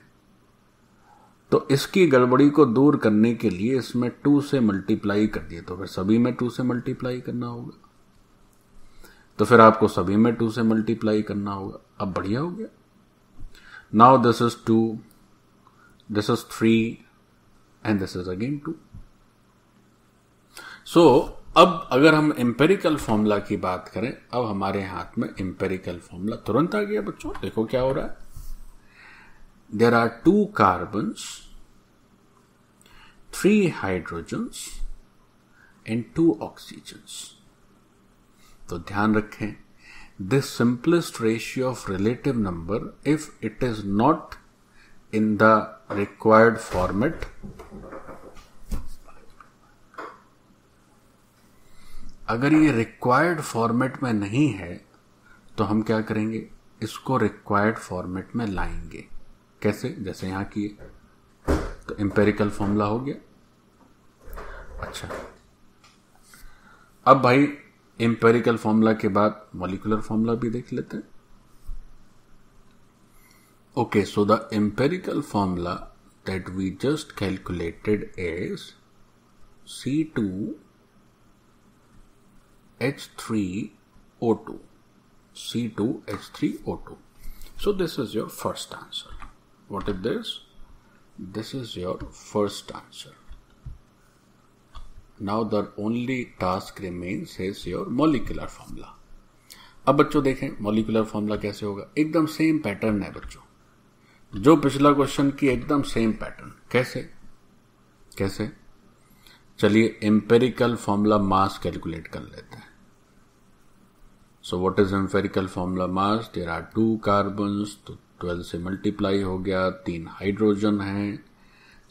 तो इसकी गड़बड़ी को दूर करने के लिए इसमें टू से मल्टीप्लाई कर दिए तो फिर सभी में टू से मल्टीप्लाई करना होगा तो फिर आपको सभी में टू से मल्टीप्लाई करना होगा अब बढ़िया हो गया now this is two this is three and this is again two so अब अगर हम एम्पेरिकल फॉर्मूला की बात करें अब हमारे हाथ में एम्पेरिकल फॉर्मूला तुरंत आ गया बच्चों देखो क्या हो रहा है there are two carbon three hydrogens and two oxygens तो ध्यान रखें this simplest ratio of relative number if it is not in the required format अगर ये रिक्वायर्ड फॉर्मेट में नहीं है तो हम क्या करेंगे इसको रिक्वायर्ड फॉर्मेट में लाएंगे कैसे जैसे यहां किए तो एम्पेरिकल फॉर्मूला हो गया अच्छा अब भाई एम्पेरिकल फॉर्मूला के बाद मॉलिकुलर फॉर्मूला भी देख लेते हैं okay so the the formula that we just calculated as C two H3O2. C2H3O2. So this is your first answer. What is this? This is your first answer. Now the only task remains is your molecular formula. अब बच्चों देखें मॉलिकुलर फॉर्मूला कैसे होगा एकदम सेम पैटर्न है बच्चों जो पिछला क्वेश्चन की एकदम सेम पैटर्न कैसे कैसे चलिए एम्पेरिकल फॉर्मूला मास कैलकुलेट कर लेते हैं so what is empirical formula mass there are two carbon तो ट्वेल्व से मल्टीप्लाई हो गया तीन हाइड्रोजन है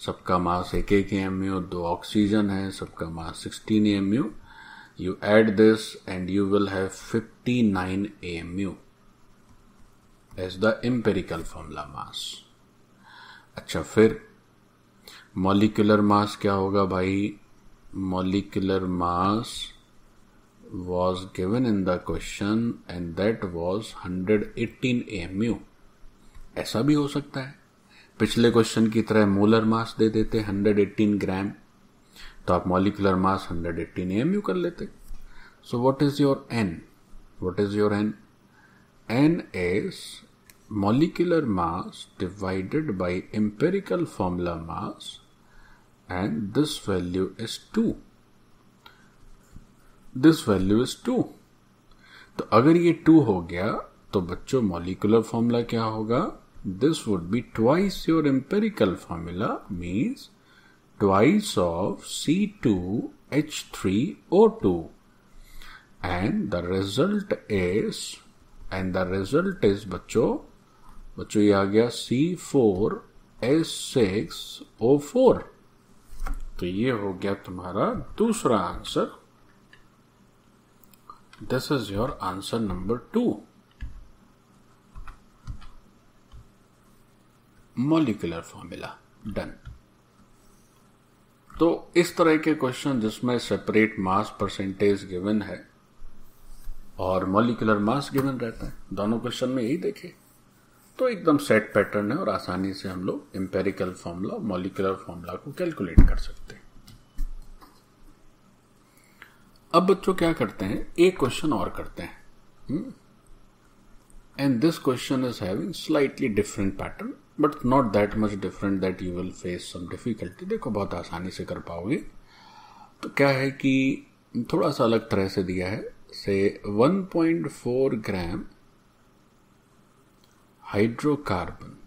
सबका मास एक एक एम यू दो ऑक्सीजन है सबका mass sixteen M U you add this and you will have fifty nine M U as the empirical formula mass अच्छा फिर मॉलिकुलर मास क्या होगा भाई molecular mass was given in the question and that was 118 AMU. ऐसा भी हो सकता है पिछले क्वेश्चन की तरह मोलर मास दे देते 118 ग्राम तो आप मॉलिकुलर मास 118 AMU कर लेते so what is your n what is your n n is molecular mass divided by empirical formula mass and this value is 2 this value is two तो अगर ये टू हो गया तो बच्चों मॉलिकुलर फॉर्मूला क्या होगा this would be twice your empirical formula means twice of C two H three O two and the result is and the result is बच्चों बच्चों ये आ गया C four S six O four तो ये हो गया तुम्हारा दूसरा answer This is your answer number 2. Molecular formula done तो इस तरह के क्वेश्चन जिसमें सेपरेट मास परसेंटेज गिवन है और मॉलिकुलर मास गिवन रहता है दोनों क्वेश्चन में यही देखे तो एकदम सेट पैटर्न है और आसानी से हम लोग एम्पेरिकल फॉर्मूला मॉलिकुलर फॉर्मूला को कैलकुलेट कर सकते हैं अब बच्चों क्या करते हैं एक क्वेश्चन और करते हैं and this question is having slightly different pattern but not that much different that you will face some difficulty देखो बहुत आसानी से कर पाओगे तो क्या है कि थोड़ा सा अलग तरह से दिया है से 1.4 gram hydrocarbon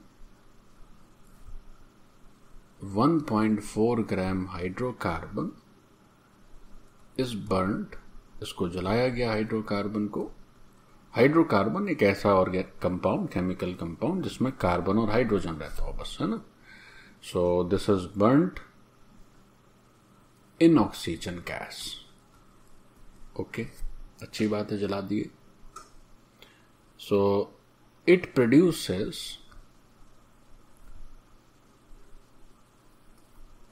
1.4 gram hydrocarbon is burned इसको जलाया गया हाइड्रोकार्बन को हाइड्रोकार्बन एक ऐसा ऑर्गेनिक कंपाउंड केमिकल कंपाउंड जिसमें कार्बन और हाइड्रोजन रहता हो बस है ना so this is burned in oxygen gas okay अच्छी बात है जला दिए so it produces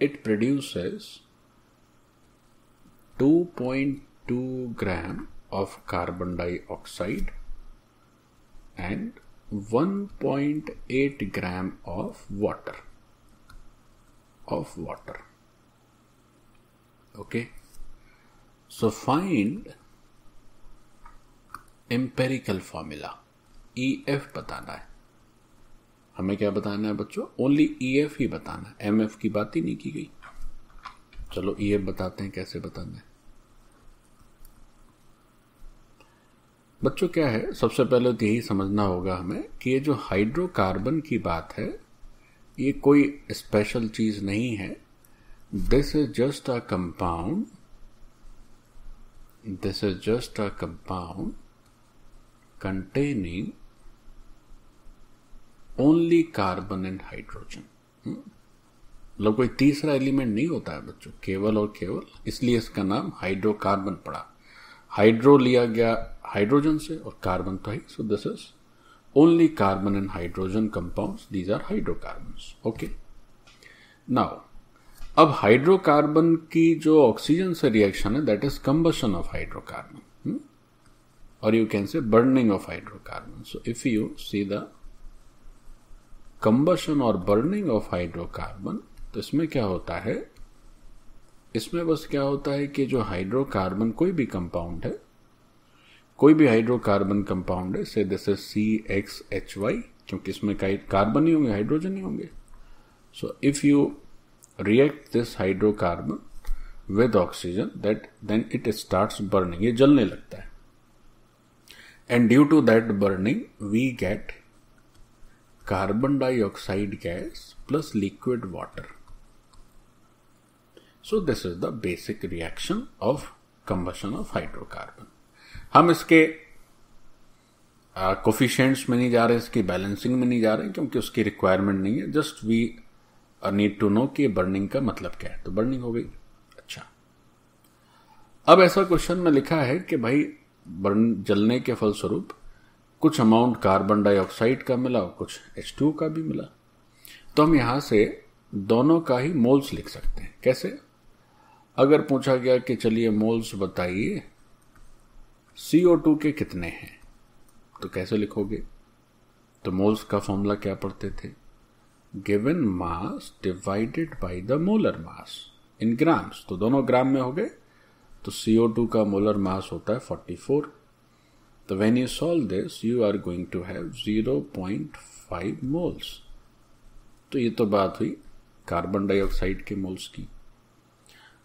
it produces 2.2 gram of carbon dioxide and 1.8 gram of water of water okay so find empirical formula E F बताना है हमें क्या बताना है बच्चों ओनली ई एफ ही बताना है एम एफ की बात ही नहीं की गई चलो ई e एफ बताते हैं कैसे बताना है बच्चों क्या है सबसे पहले तो यही समझना होगा हमें कि ये जो हाइड्रोकार्बन की बात है ये कोई स्पेशल चीज नहीं है this is just a compound this is just a compound containing only carbon and hydrogen मतलब कोई तीसरा एलिमेंट नहीं होता है बच्चों केवल और केवल इसलिए इसका नाम हाइड्रोकार्बन पड़ा हाइड्रो लिया गया हाइड्रोजन से और कार्बन था तो ही so this is only carbon and hydrogen compounds these are hydrocarbon okay now अब हाइड्रोकार्बन की जो ऑक्सीजन से रिएक्शन है that is combustion of hydrocarbon और you can say burning of hydrocarbon so if you see the combustion और बर्निंग ऑफ हाइड्रोकार्बन तो इसमें क्या होता है इसमें बस क्या होता है कि जो हाइड्रोकार्बन कोई भी कंपाउंड है कोई भी हाइड्रोकार्बन कंपाउंड है say this is C X H Y क्योंकि इसमें कार्बन ही होंगे हाइड्रोजन ही होंगे so if you react this hydrocarbon with oxygen that then it start burning ये जलने लगता है and due to that burning we get carbon dioxide gas plus liquid water so this is the basic reaction of combustion of hydrocarbon हम इसके कोफिशेंट्स में नहीं जा रहे इसकी बैलेंसिंग में नहीं जा रहे क्योंकि उसकी रिक्वायरमेंट नहीं है just we need to know कि बर्निंग का मतलब क्या है तो बर्निंग हो गई अच्छा अब ऐसा क्वेश्चन में लिखा है कि भाई बर्न जलने के फलस्वरूप कुछ अमाउंट कार्बन डाइऑक्साइड का मिला और कुछ एच टू का भी मिला तो हम यहां से दोनों का ही मोल्स लिख सकते हैं कैसे अगर पूछा गया कि चलिए मोल्स बताइए CO2 के कितने हैं तो कैसे लिखोगे तो मोल्स का फॉर्मूला क्या पढ़ते थे given mass divided by the molar mass in grams तो दोनों ग्राम में हो गए तो सीओ टू का मोलर मास होता है फोर्टी फोर तो when you solve this you are going to have zero point five moles तो ये तो बात हुई कार्बन डाइऑक्साइड के मोल्स की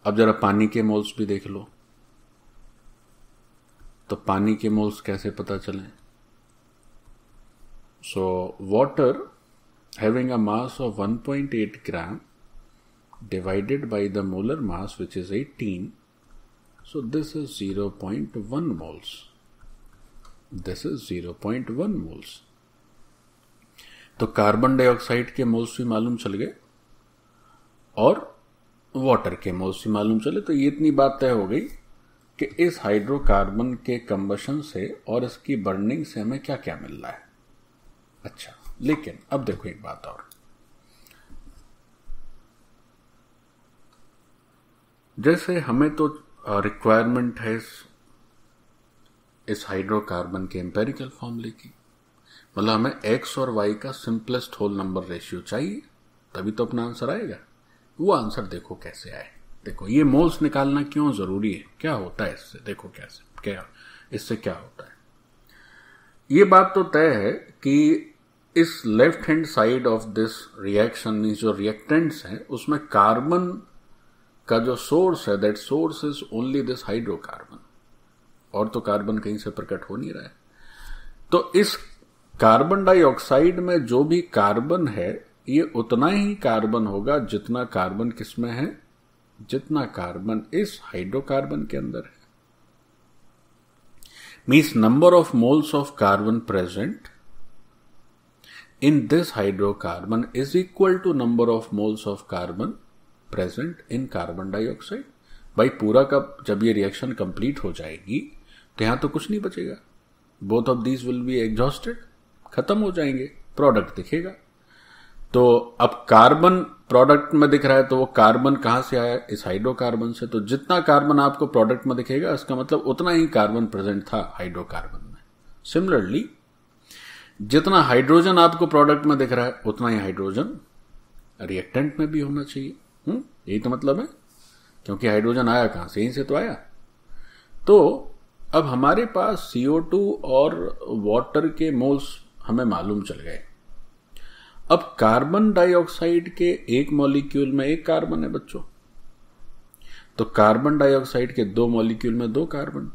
अब जरा पानी के मोल्स भी देख लो तो पानी के मोल्स कैसे पता चले so water having a mass of one point eight gram divided by the molar mass which is eighteen so this is zero point one moles this is zero point one moles तो कार्बन डाइऑक्साइड के मोल्स भी मालूम चल गए और वाटर के मोल्स भी मालूम चले तो ये इतनी बात तय हो गई कि इस हाइड्रोकार्बन के कंबशन से और इसकी बर्निंग से हमें क्या क्या मिल रहा है अच्छा लेकिन अब देखो एक बात और जैसे हमें तो रिक्वायरमेंट है इस, इस हाइड्रोकार्बन के एम्पेरिकल फॉर्मूले की मतलब हमें एक्स और वाई का सिंपलेस्ट होल नंबर रेशियो चाहिए तभी तो अपना आंसर आएगा वो आंसर देखो कैसे आए देखो ये मोल्स निकालना क्यों ज़रूरी है क्या होता है इससे देखो कैसे क्या इससे क्या होता है ये बात तो तय है कि इस left hand side of this reaction जो रिएक्टेंट्स हैं उसमें कार्बन का जो सोर्स है that source is only this hydrocarbon और तो कार्बन कहीं से प्रकट हो नहीं रहा है तो इस कार्बन डाइऑक्साइड में जो भी कार्बन है ये उतना ही कार्बन होगा जितना कार्बन किसमें है जितना कार्बन इस हाइड्रोकार्बन के अंदर है means number of moles of carbon present in this hydrocarbon is equal to number of moles of carbon present in carbon dioxide भाई पूरा का जब ये रिएक्शन कंप्लीट हो जाएगी तो यहां तो कुछ नहीं बचेगा both of these will be exhausted खत्म हो जाएंगे प्रोडक्ट दिखेगा तो अब कार्बन प्रोडक्ट में दिख रहा है तो वो कार्बन कहां से आया इस हाइड्रोकार्बन से तो जितना कार्बन आपको प्रोडक्ट में दिखेगा इसका मतलब उतना ही कार्बन प्रेजेंट था हाइड्रोकार्बन में सिमिलरली जितना हाइड्रोजन आपको प्रोडक्ट में दिख रहा है उतना ही हाइड्रोजन रिएक्टेंट में भी होना चाहिए हुँ? हम्म, यही तो मतलब है क्योंकि हाइड्रोजन आया कहां से यहीं से तो आया तो अब हमारे पास सीओ और वाटर के मोल्स हमें मालूम चल गए अब कार्बन डाइऑक्साइड के एक मॉलिक्यूल में एक कार्बन है बच्चों तो कार्बन डाइऑक्साइड के दो मॉलिक्यूल में दो कार्बन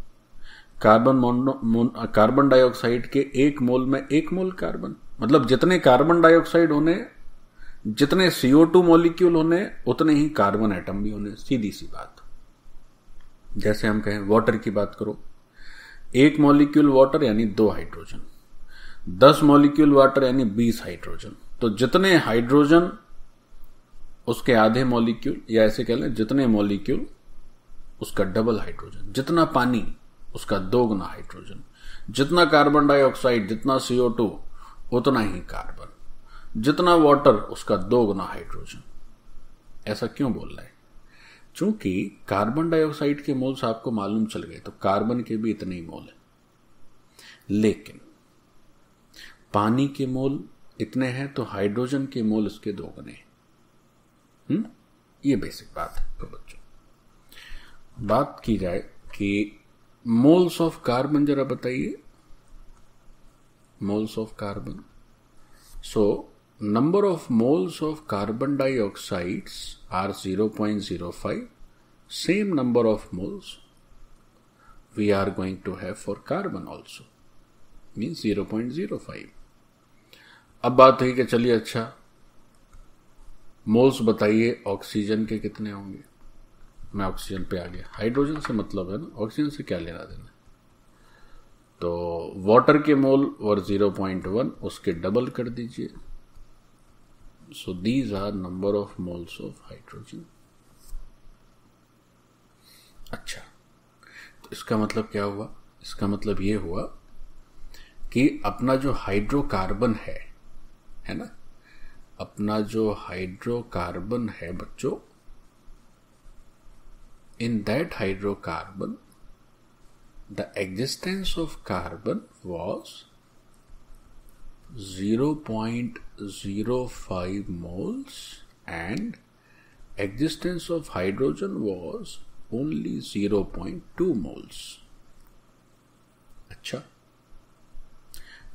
कार्बन कार्बन डाइऑक्साइड के एक मोल में एक मोल कार्बन मतलब जितने कार्बन डाइऑक्साइड होने जितने सीओ टू मॉलिक्यूल होने उतने ही कार्बन एटम भी होने सीधी सी बात जैसे हम कहें वाटर की बात करो एक मॉलिक्यूल वाटर यानी दो हाइड्रोजन दस मॉलिक्यूल वाटर यानी बीस हाइड्रोजन तो जितने हाइड्रोजन उसके आधे मॉलिक्यूल या ऐसे कह लें जितने मॉलिक्यूल उसका डबल हाइड्रोजन जितना पानी उसका दोगुना हाइड्रोजन जितना कार्बन डाइऑक्साइड जितना सीओ टू उतना ही कार्बन जितना वाटर उसका दोगुना हाइड्रोजन ऐसा क्यों बोल रहा है चूंकि कार्बन डाइऑक्साइड के मोल्स आपको मालूम चल गए तो कार्बन के भी इतने ही मोल है लेकिन पानी के मोल इतने हैं तो हाइड्रोजन के मोल उसके गुने हम्म? ये बेसिक बात है तो बच्चों बात की जाए कि मोल्स ऑफ कार्बन जरा बताइए moles of carbon so number of moles of carbon dioxides are 0.05 same number of moles we are going to have for carbon also means 0.05 अब बात है कि चलिए अच्छा मोल्स बताइए ऑक्सीजन के कितने होंगे मैं ऑक्सीजन पे आ गया हाइड्रोजन से मतलब है ना ऑक्सीजन से क्या लेना देना तो वाटर के मोल और 0.1 उसके डबल कर दीजिए so these are number of moles of hydrogen अच्छा तो इसका मतलब क्या हुआ इसका मतलब ये हुआ कि अपना जो हाइड्रोकार्बन है है ना अपना जो हाइड्रोकार्बन है बच्चों in that hydrocarbon the existence of carbon was 0.05 moles and existence of hydrogen was only 0.2 moles अच्छा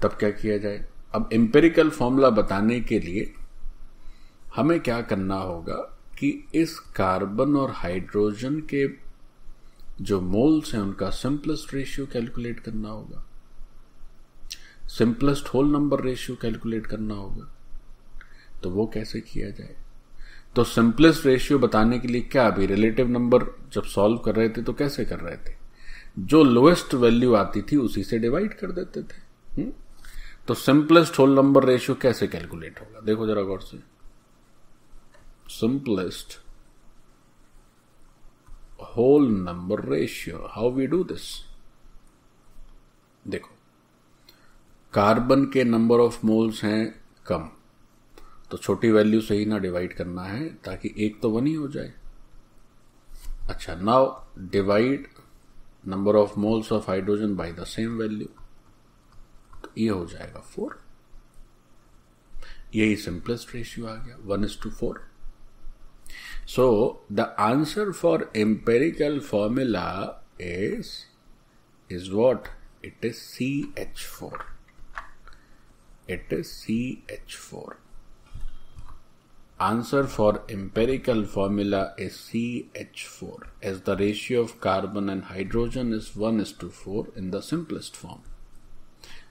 तब क्या किया जाए अब एम्पेरिकल फॉर्मूला बताने के लिए हमें क्या करना होगा कि इस कार्बन और हाइड्रोजन के जो मोल्स हैं उनका सिंपलेस्ट रेशियो कैलकुलेट करना होगा simplest whole number ratio calculate करना होगा तो वो कैसे किया जाए तो सिंपलेस्ट रेशियो बताने के लिए क्या अभी रिलेटिव नंबर जब सॉल्व कर रहे थे तो कैसे कर रहे थे जो लोएस्ट वैल्यू आती थी उसी से डिवाइड कर देते थे हुँ? हम्म? तो सिंपलेस्ट होल नंबर रेशियो कैसे कैलकुलेट होगा देखो जरा गौर से simplest whole number ratio how we do this देखो कार्बन के नंबर ऑफ मोल्स हैं कम तो छोटी वैल्यू से ही ना डिवाइड करना है ताकि एक तो वन ही हो जाए अच्छा now divide number of moles of hydrogen by the same value ये हो जाएगा four. यही is रेशियो आ गया One is to four. So the answer for empirical formula is is what? it is CH4. It is CH4. Answer for empirical formula is CH4 as the ratio of carbon and hydrogen is 1 is to 4 in the simplest form.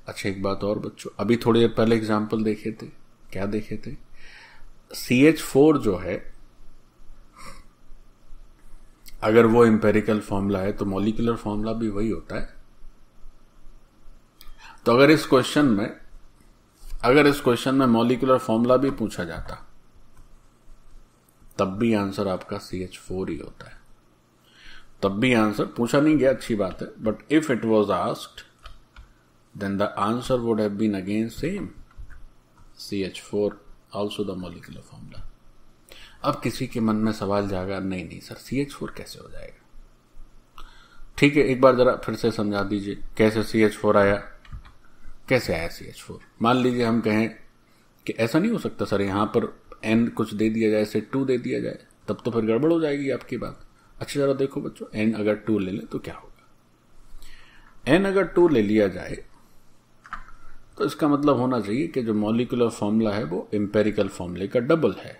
अच्छा एक बात और बच्चों अभी थोड़ी देर पहले एग्जाम्पल देखे थे क्या देखे थे सी एच फोर जो है अगर वो एम्पेरिकल फॉर्मूला है तो मोलिकुलर फॉर्मूला भी वही होता है तो अगर इस क्वेश्चन में अगर इस क्वेश्चन में मोलिकुलर फॉर्मूला भी पूछा जाता तब भी आंसर आपका सी एच फोर ही होता है तब भी आंसर पूछा नहीं गया अच्छी बात है but if it was asked then the answer would have been again same CH4 also the molecular formula अब किसी के मन में सवाल जाएगा नहीं नहीं सर सी एच फोर कैसे हो जाएगा ठीक है एक बार जरा फिर से समझा दीजिए कैसे सी एच फोर आया कैसे आया सी एच फोर मान लीजिए हम कहें कि ऐसा नहीं हो सकता सर यहां पर एन कुछ दे दिया जाए से टू दे दिया जाए तब तो फिर गड़बड़ हो जाएगी आपकी बात अच्छा जरा देखो बच्चों एन अगर टू ले लें तो क्या होगा एन अगर टू ले लिया जाए तो इसका मतलब होना चाहिए कि जो मॉलिकुलर फॉर्मूला है वो एम्पेरिकल फॉर्मूले का डबल है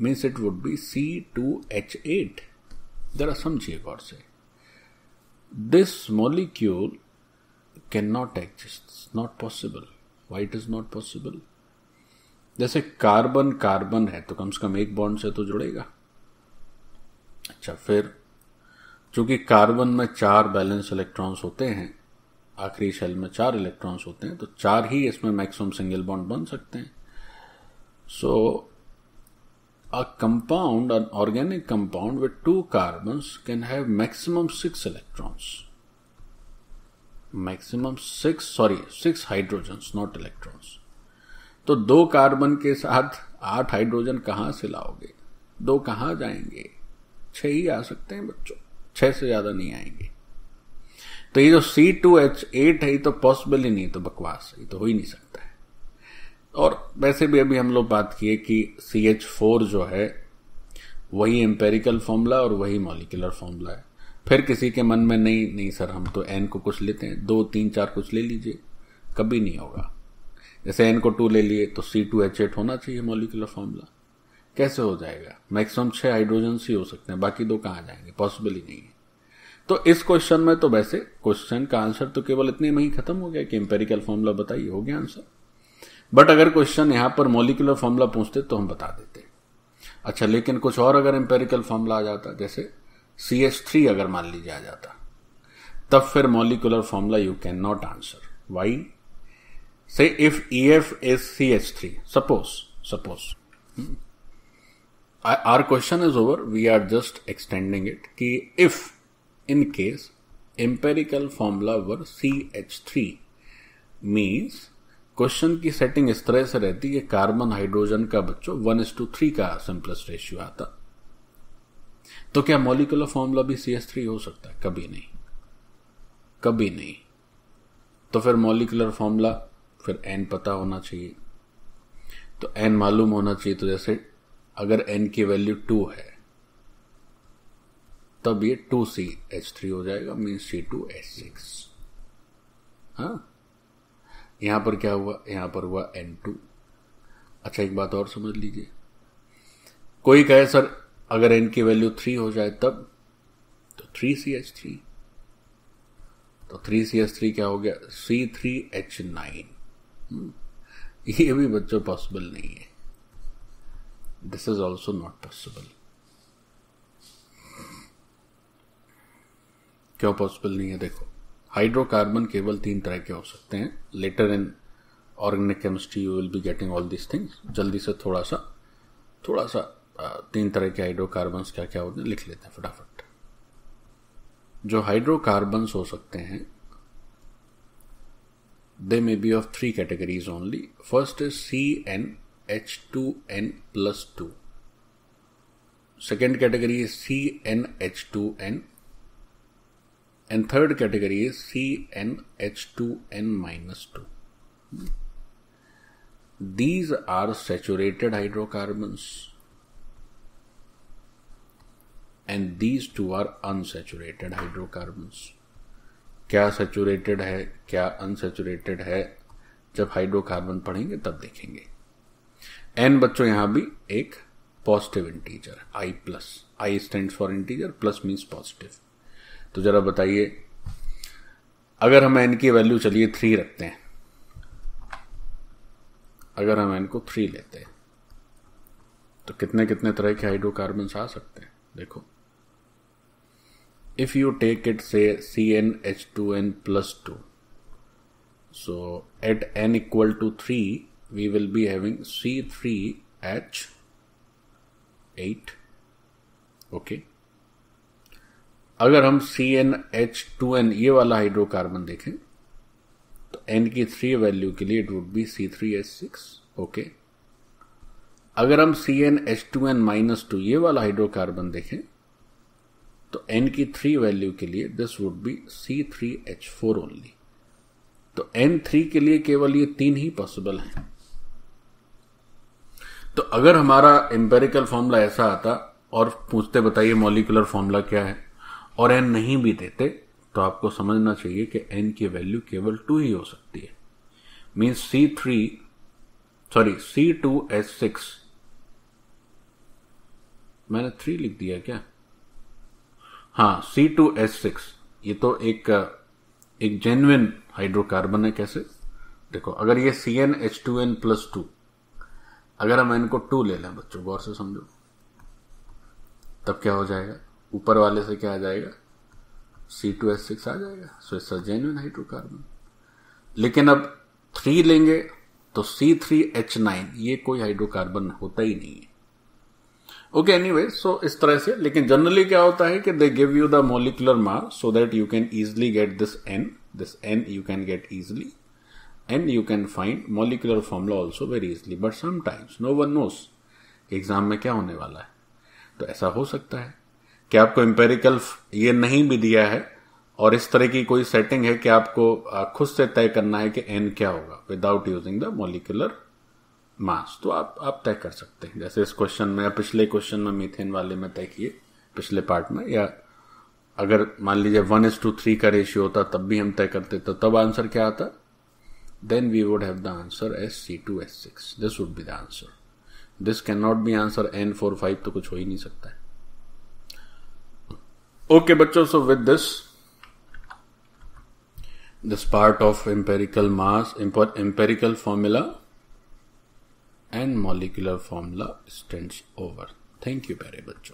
means it would be C two H eight जरा समझिए गौर से this molecule can not exist not possible why it is not possible जैसे कार्बन कार्बन है तो कम से कम एक बॉन्ड से तो जुड़ेगा अच्छा फिर चूंकि कार्बन में चार बैलेंस इलेक्ट्रॉन्स होते हैं आखिरी शेल में चार इलेक्ट्रॉन्स होते हैं तो चार ही इसमें मैक्सिमम सिंगल बॉन्ड बन सकते हैं so a compound an organic compound with two carbon can have maximum six electrons maximum six sorry six hydrogen not electrons तो दो कार्बन के साथ आठ हाइड्रोजन कहां से लाओगे दो कहां जाएंगे छह ही आ सकते हैं बच्चों छह से ज्यादा नहीं आएंगे तो ये जो सी टू एच एट है ये तो पॉसिबल ही नहीं तो बकवास ये तो हो ही नहीं सकता है और वैसे भी अभी हम लोग बात किए कि सी एच फोर जो है वही एम्पेरिकल फॉर्मूला और वही मॉलिकुलर फॉर्मूला है फिर किसी के मन में नहीं नहीं सर हम तो एन को कुछ लेते हैं दो तीन चार कुछ ले लीजिए कभी नहीं होगा जैसे एन को टू ले लिए तो सी टू एच एट होना चाहिए मॉलिकुलर फॉर्मूला कैसे हो जाएगा मैक्सिमम छह हाइड्रोजन ही हो सकते हैं बाकी दो कहाँ जाएंगे पॉसिबल ही नहीं है तो इस क्वेश्चन में तो वैसे क्वेश्चन का आंसर तो केवल इतने में ही खत्म हो गया कि एम्पेरिकल फॉर्मूला बताइए हो गया आंसर बट अगर क्वेश्चन यहां पर मोलिकुलर फॉर्मूला पूछते तो हम बता देते अच्छा लेकिन कुछ और अगर एम्पेरिकल फॉर्मूला आ जाता जैसे सी एस थ्री अगर मान लीजिए आ जाता तब फिर molecular formula you can not answer why say if E F is C H three suppose suppose our question is over we are just extending it कि if In case empirical formula were CH3 means question की सेटिंग इस तरह से रहती है कार्बन हाइड्रोजन का बच्चों वन एस टू थ्री का सिंपलेस्ट रेशियो आता तो क्या मॉलिकुलर फॉर्मूला भी सी एस थ्री हो सकता है कभी नहीं कभी नहीं तो फिर मॉलिकुलर फॉर्मूला फिर एन पता होना चाहिए तो एन मालूम होना चाहिए तो जैसे अगर एन की वैल्यू टू है तब ये टू सी एच थ्री हो जाएगा mean C two H six यहां पर क्या हुआ यहां पर हुआ एन टू अच्छा एक बात और समझ लीजिए कोई कहे सर अगर एन की वैल्यू थ्री हो जाए तब तो थ्री सी एच थ्री तो थ्री सी एच थ्री क्या हो गया सी थ्री एच नाइन ये भी बच्चों पॉसिबल नहीं है this is also not possible क्यों पॉसिबल नहीं है देखो हाइड्रोकार्बन केवल तीन तरह के हो सकते हैं later in organic chemistry you will be getting all this things जल्दी से थोड़ा सा थोड़ा सा तीन तरह के हाइड्रोकार्बन क्या क्या होते हैं लिख लेते हैं फटाफट जो हाइड्रोकार्बन हो सकते हैं they may be of three categories only first is C N H two N plus two second category is C N H two N and third category is CnH2n-2 these are saturated hydrocarbons and these two are unsaturated hydrocarbons क्या सैचुरेटेड है क्या अनसेचुरेटेड है जब हाइड्रोकार्बन पढ़ेंगे तब देखेंगे एन बच्चों यहां भी एक positive integer I plus I stand for integer plus means positive तो ज़रा बताइए अगर हम एन की वैल्यू चलिए थ्री रखते हैं अगर हम एन को थ्री लेते हैं तो कितने कितने तरह के हाइड्रोकार्बन्स आ सकते हैं देखो if you take it say C N H two N plus two so at N two three we will be having C three H eight okay okay अगर हम C N H two N ये वाला हाइड्रोकार्बन देखें तो एन की थ्री वैल्यू के लिए it would be C three H six okay अगर हम C N H two N minus two ये वाला हाइड्रोकार्बन देखें तो एन की थ्री वैल्यू के लिए this would be C three H four only तो एन थ्री के लिए केवल ये तीन ही पॉसिबल हैं तो अगर हमारा एम्पेरिकल फॉर्मूला ऐसा आता और पूछते बताइए मॉलिकुलर फॉर्मूला क्या है और एन नहीं भी देते तो आपको समझना चाहिए कि एन की वैल्यू केवल टू ही हो सकती है means C three sorry C two S six मैंने थ्री लिख दिया क्या हाँ सी टू एस सिक्स ये तो एक एक जेन्युन हाइड्रोकार्बन है कैसे देखो अगर ये C N H two N plus two अगर हम एन को टू ले लें बच्चों गौर से समझो तब क्या हो जाएगा ऊपर वाले से क्या आ जाएगा सी टू एस सिक्स आ जाएगा सो इट्स जेन्यून हाइड्रोकार्बन लेकिन अब थ्री लेंगे तो सी थ्री एच नाइन ये कोई हाइड्रोकार्बन होता ही नहीं है ओके एनी वे सो इस तरह से लेकिन जनरली क्या होता है कि they give you the molecular mark so that you can easily get this N this N you can get easily N you can find molecular formula also very easily but sometimes no one knows exam में क्या होने वाला है तो ऐसा हो सकता है कि आपको एम्पेरिकल ये नहीं भी दिया है और इस तरह की कोई सेटिंग है कि आपको खुद से तय करना है कि एन क्या होगा without using the molecular mass तो आप आप तय कर सकते हैं जैसे इस क्वेश्चन में या पिछले क्वेश्चन में मीथेन वाले में तय किए पिछले पार्ट में या अगर मान लीजिए वन इज टू थ्री का रेशियो होता तब भी हम तय करते तो तब आंसर क्या आता then we would answer as C two S six this would be the answer this can not be answer N four five तो कुछ हो ही नहीं सकता है Okay, bachcho, so with this, this part of empirical mass, empirical formula and molecular formula stands over. Thank you very much.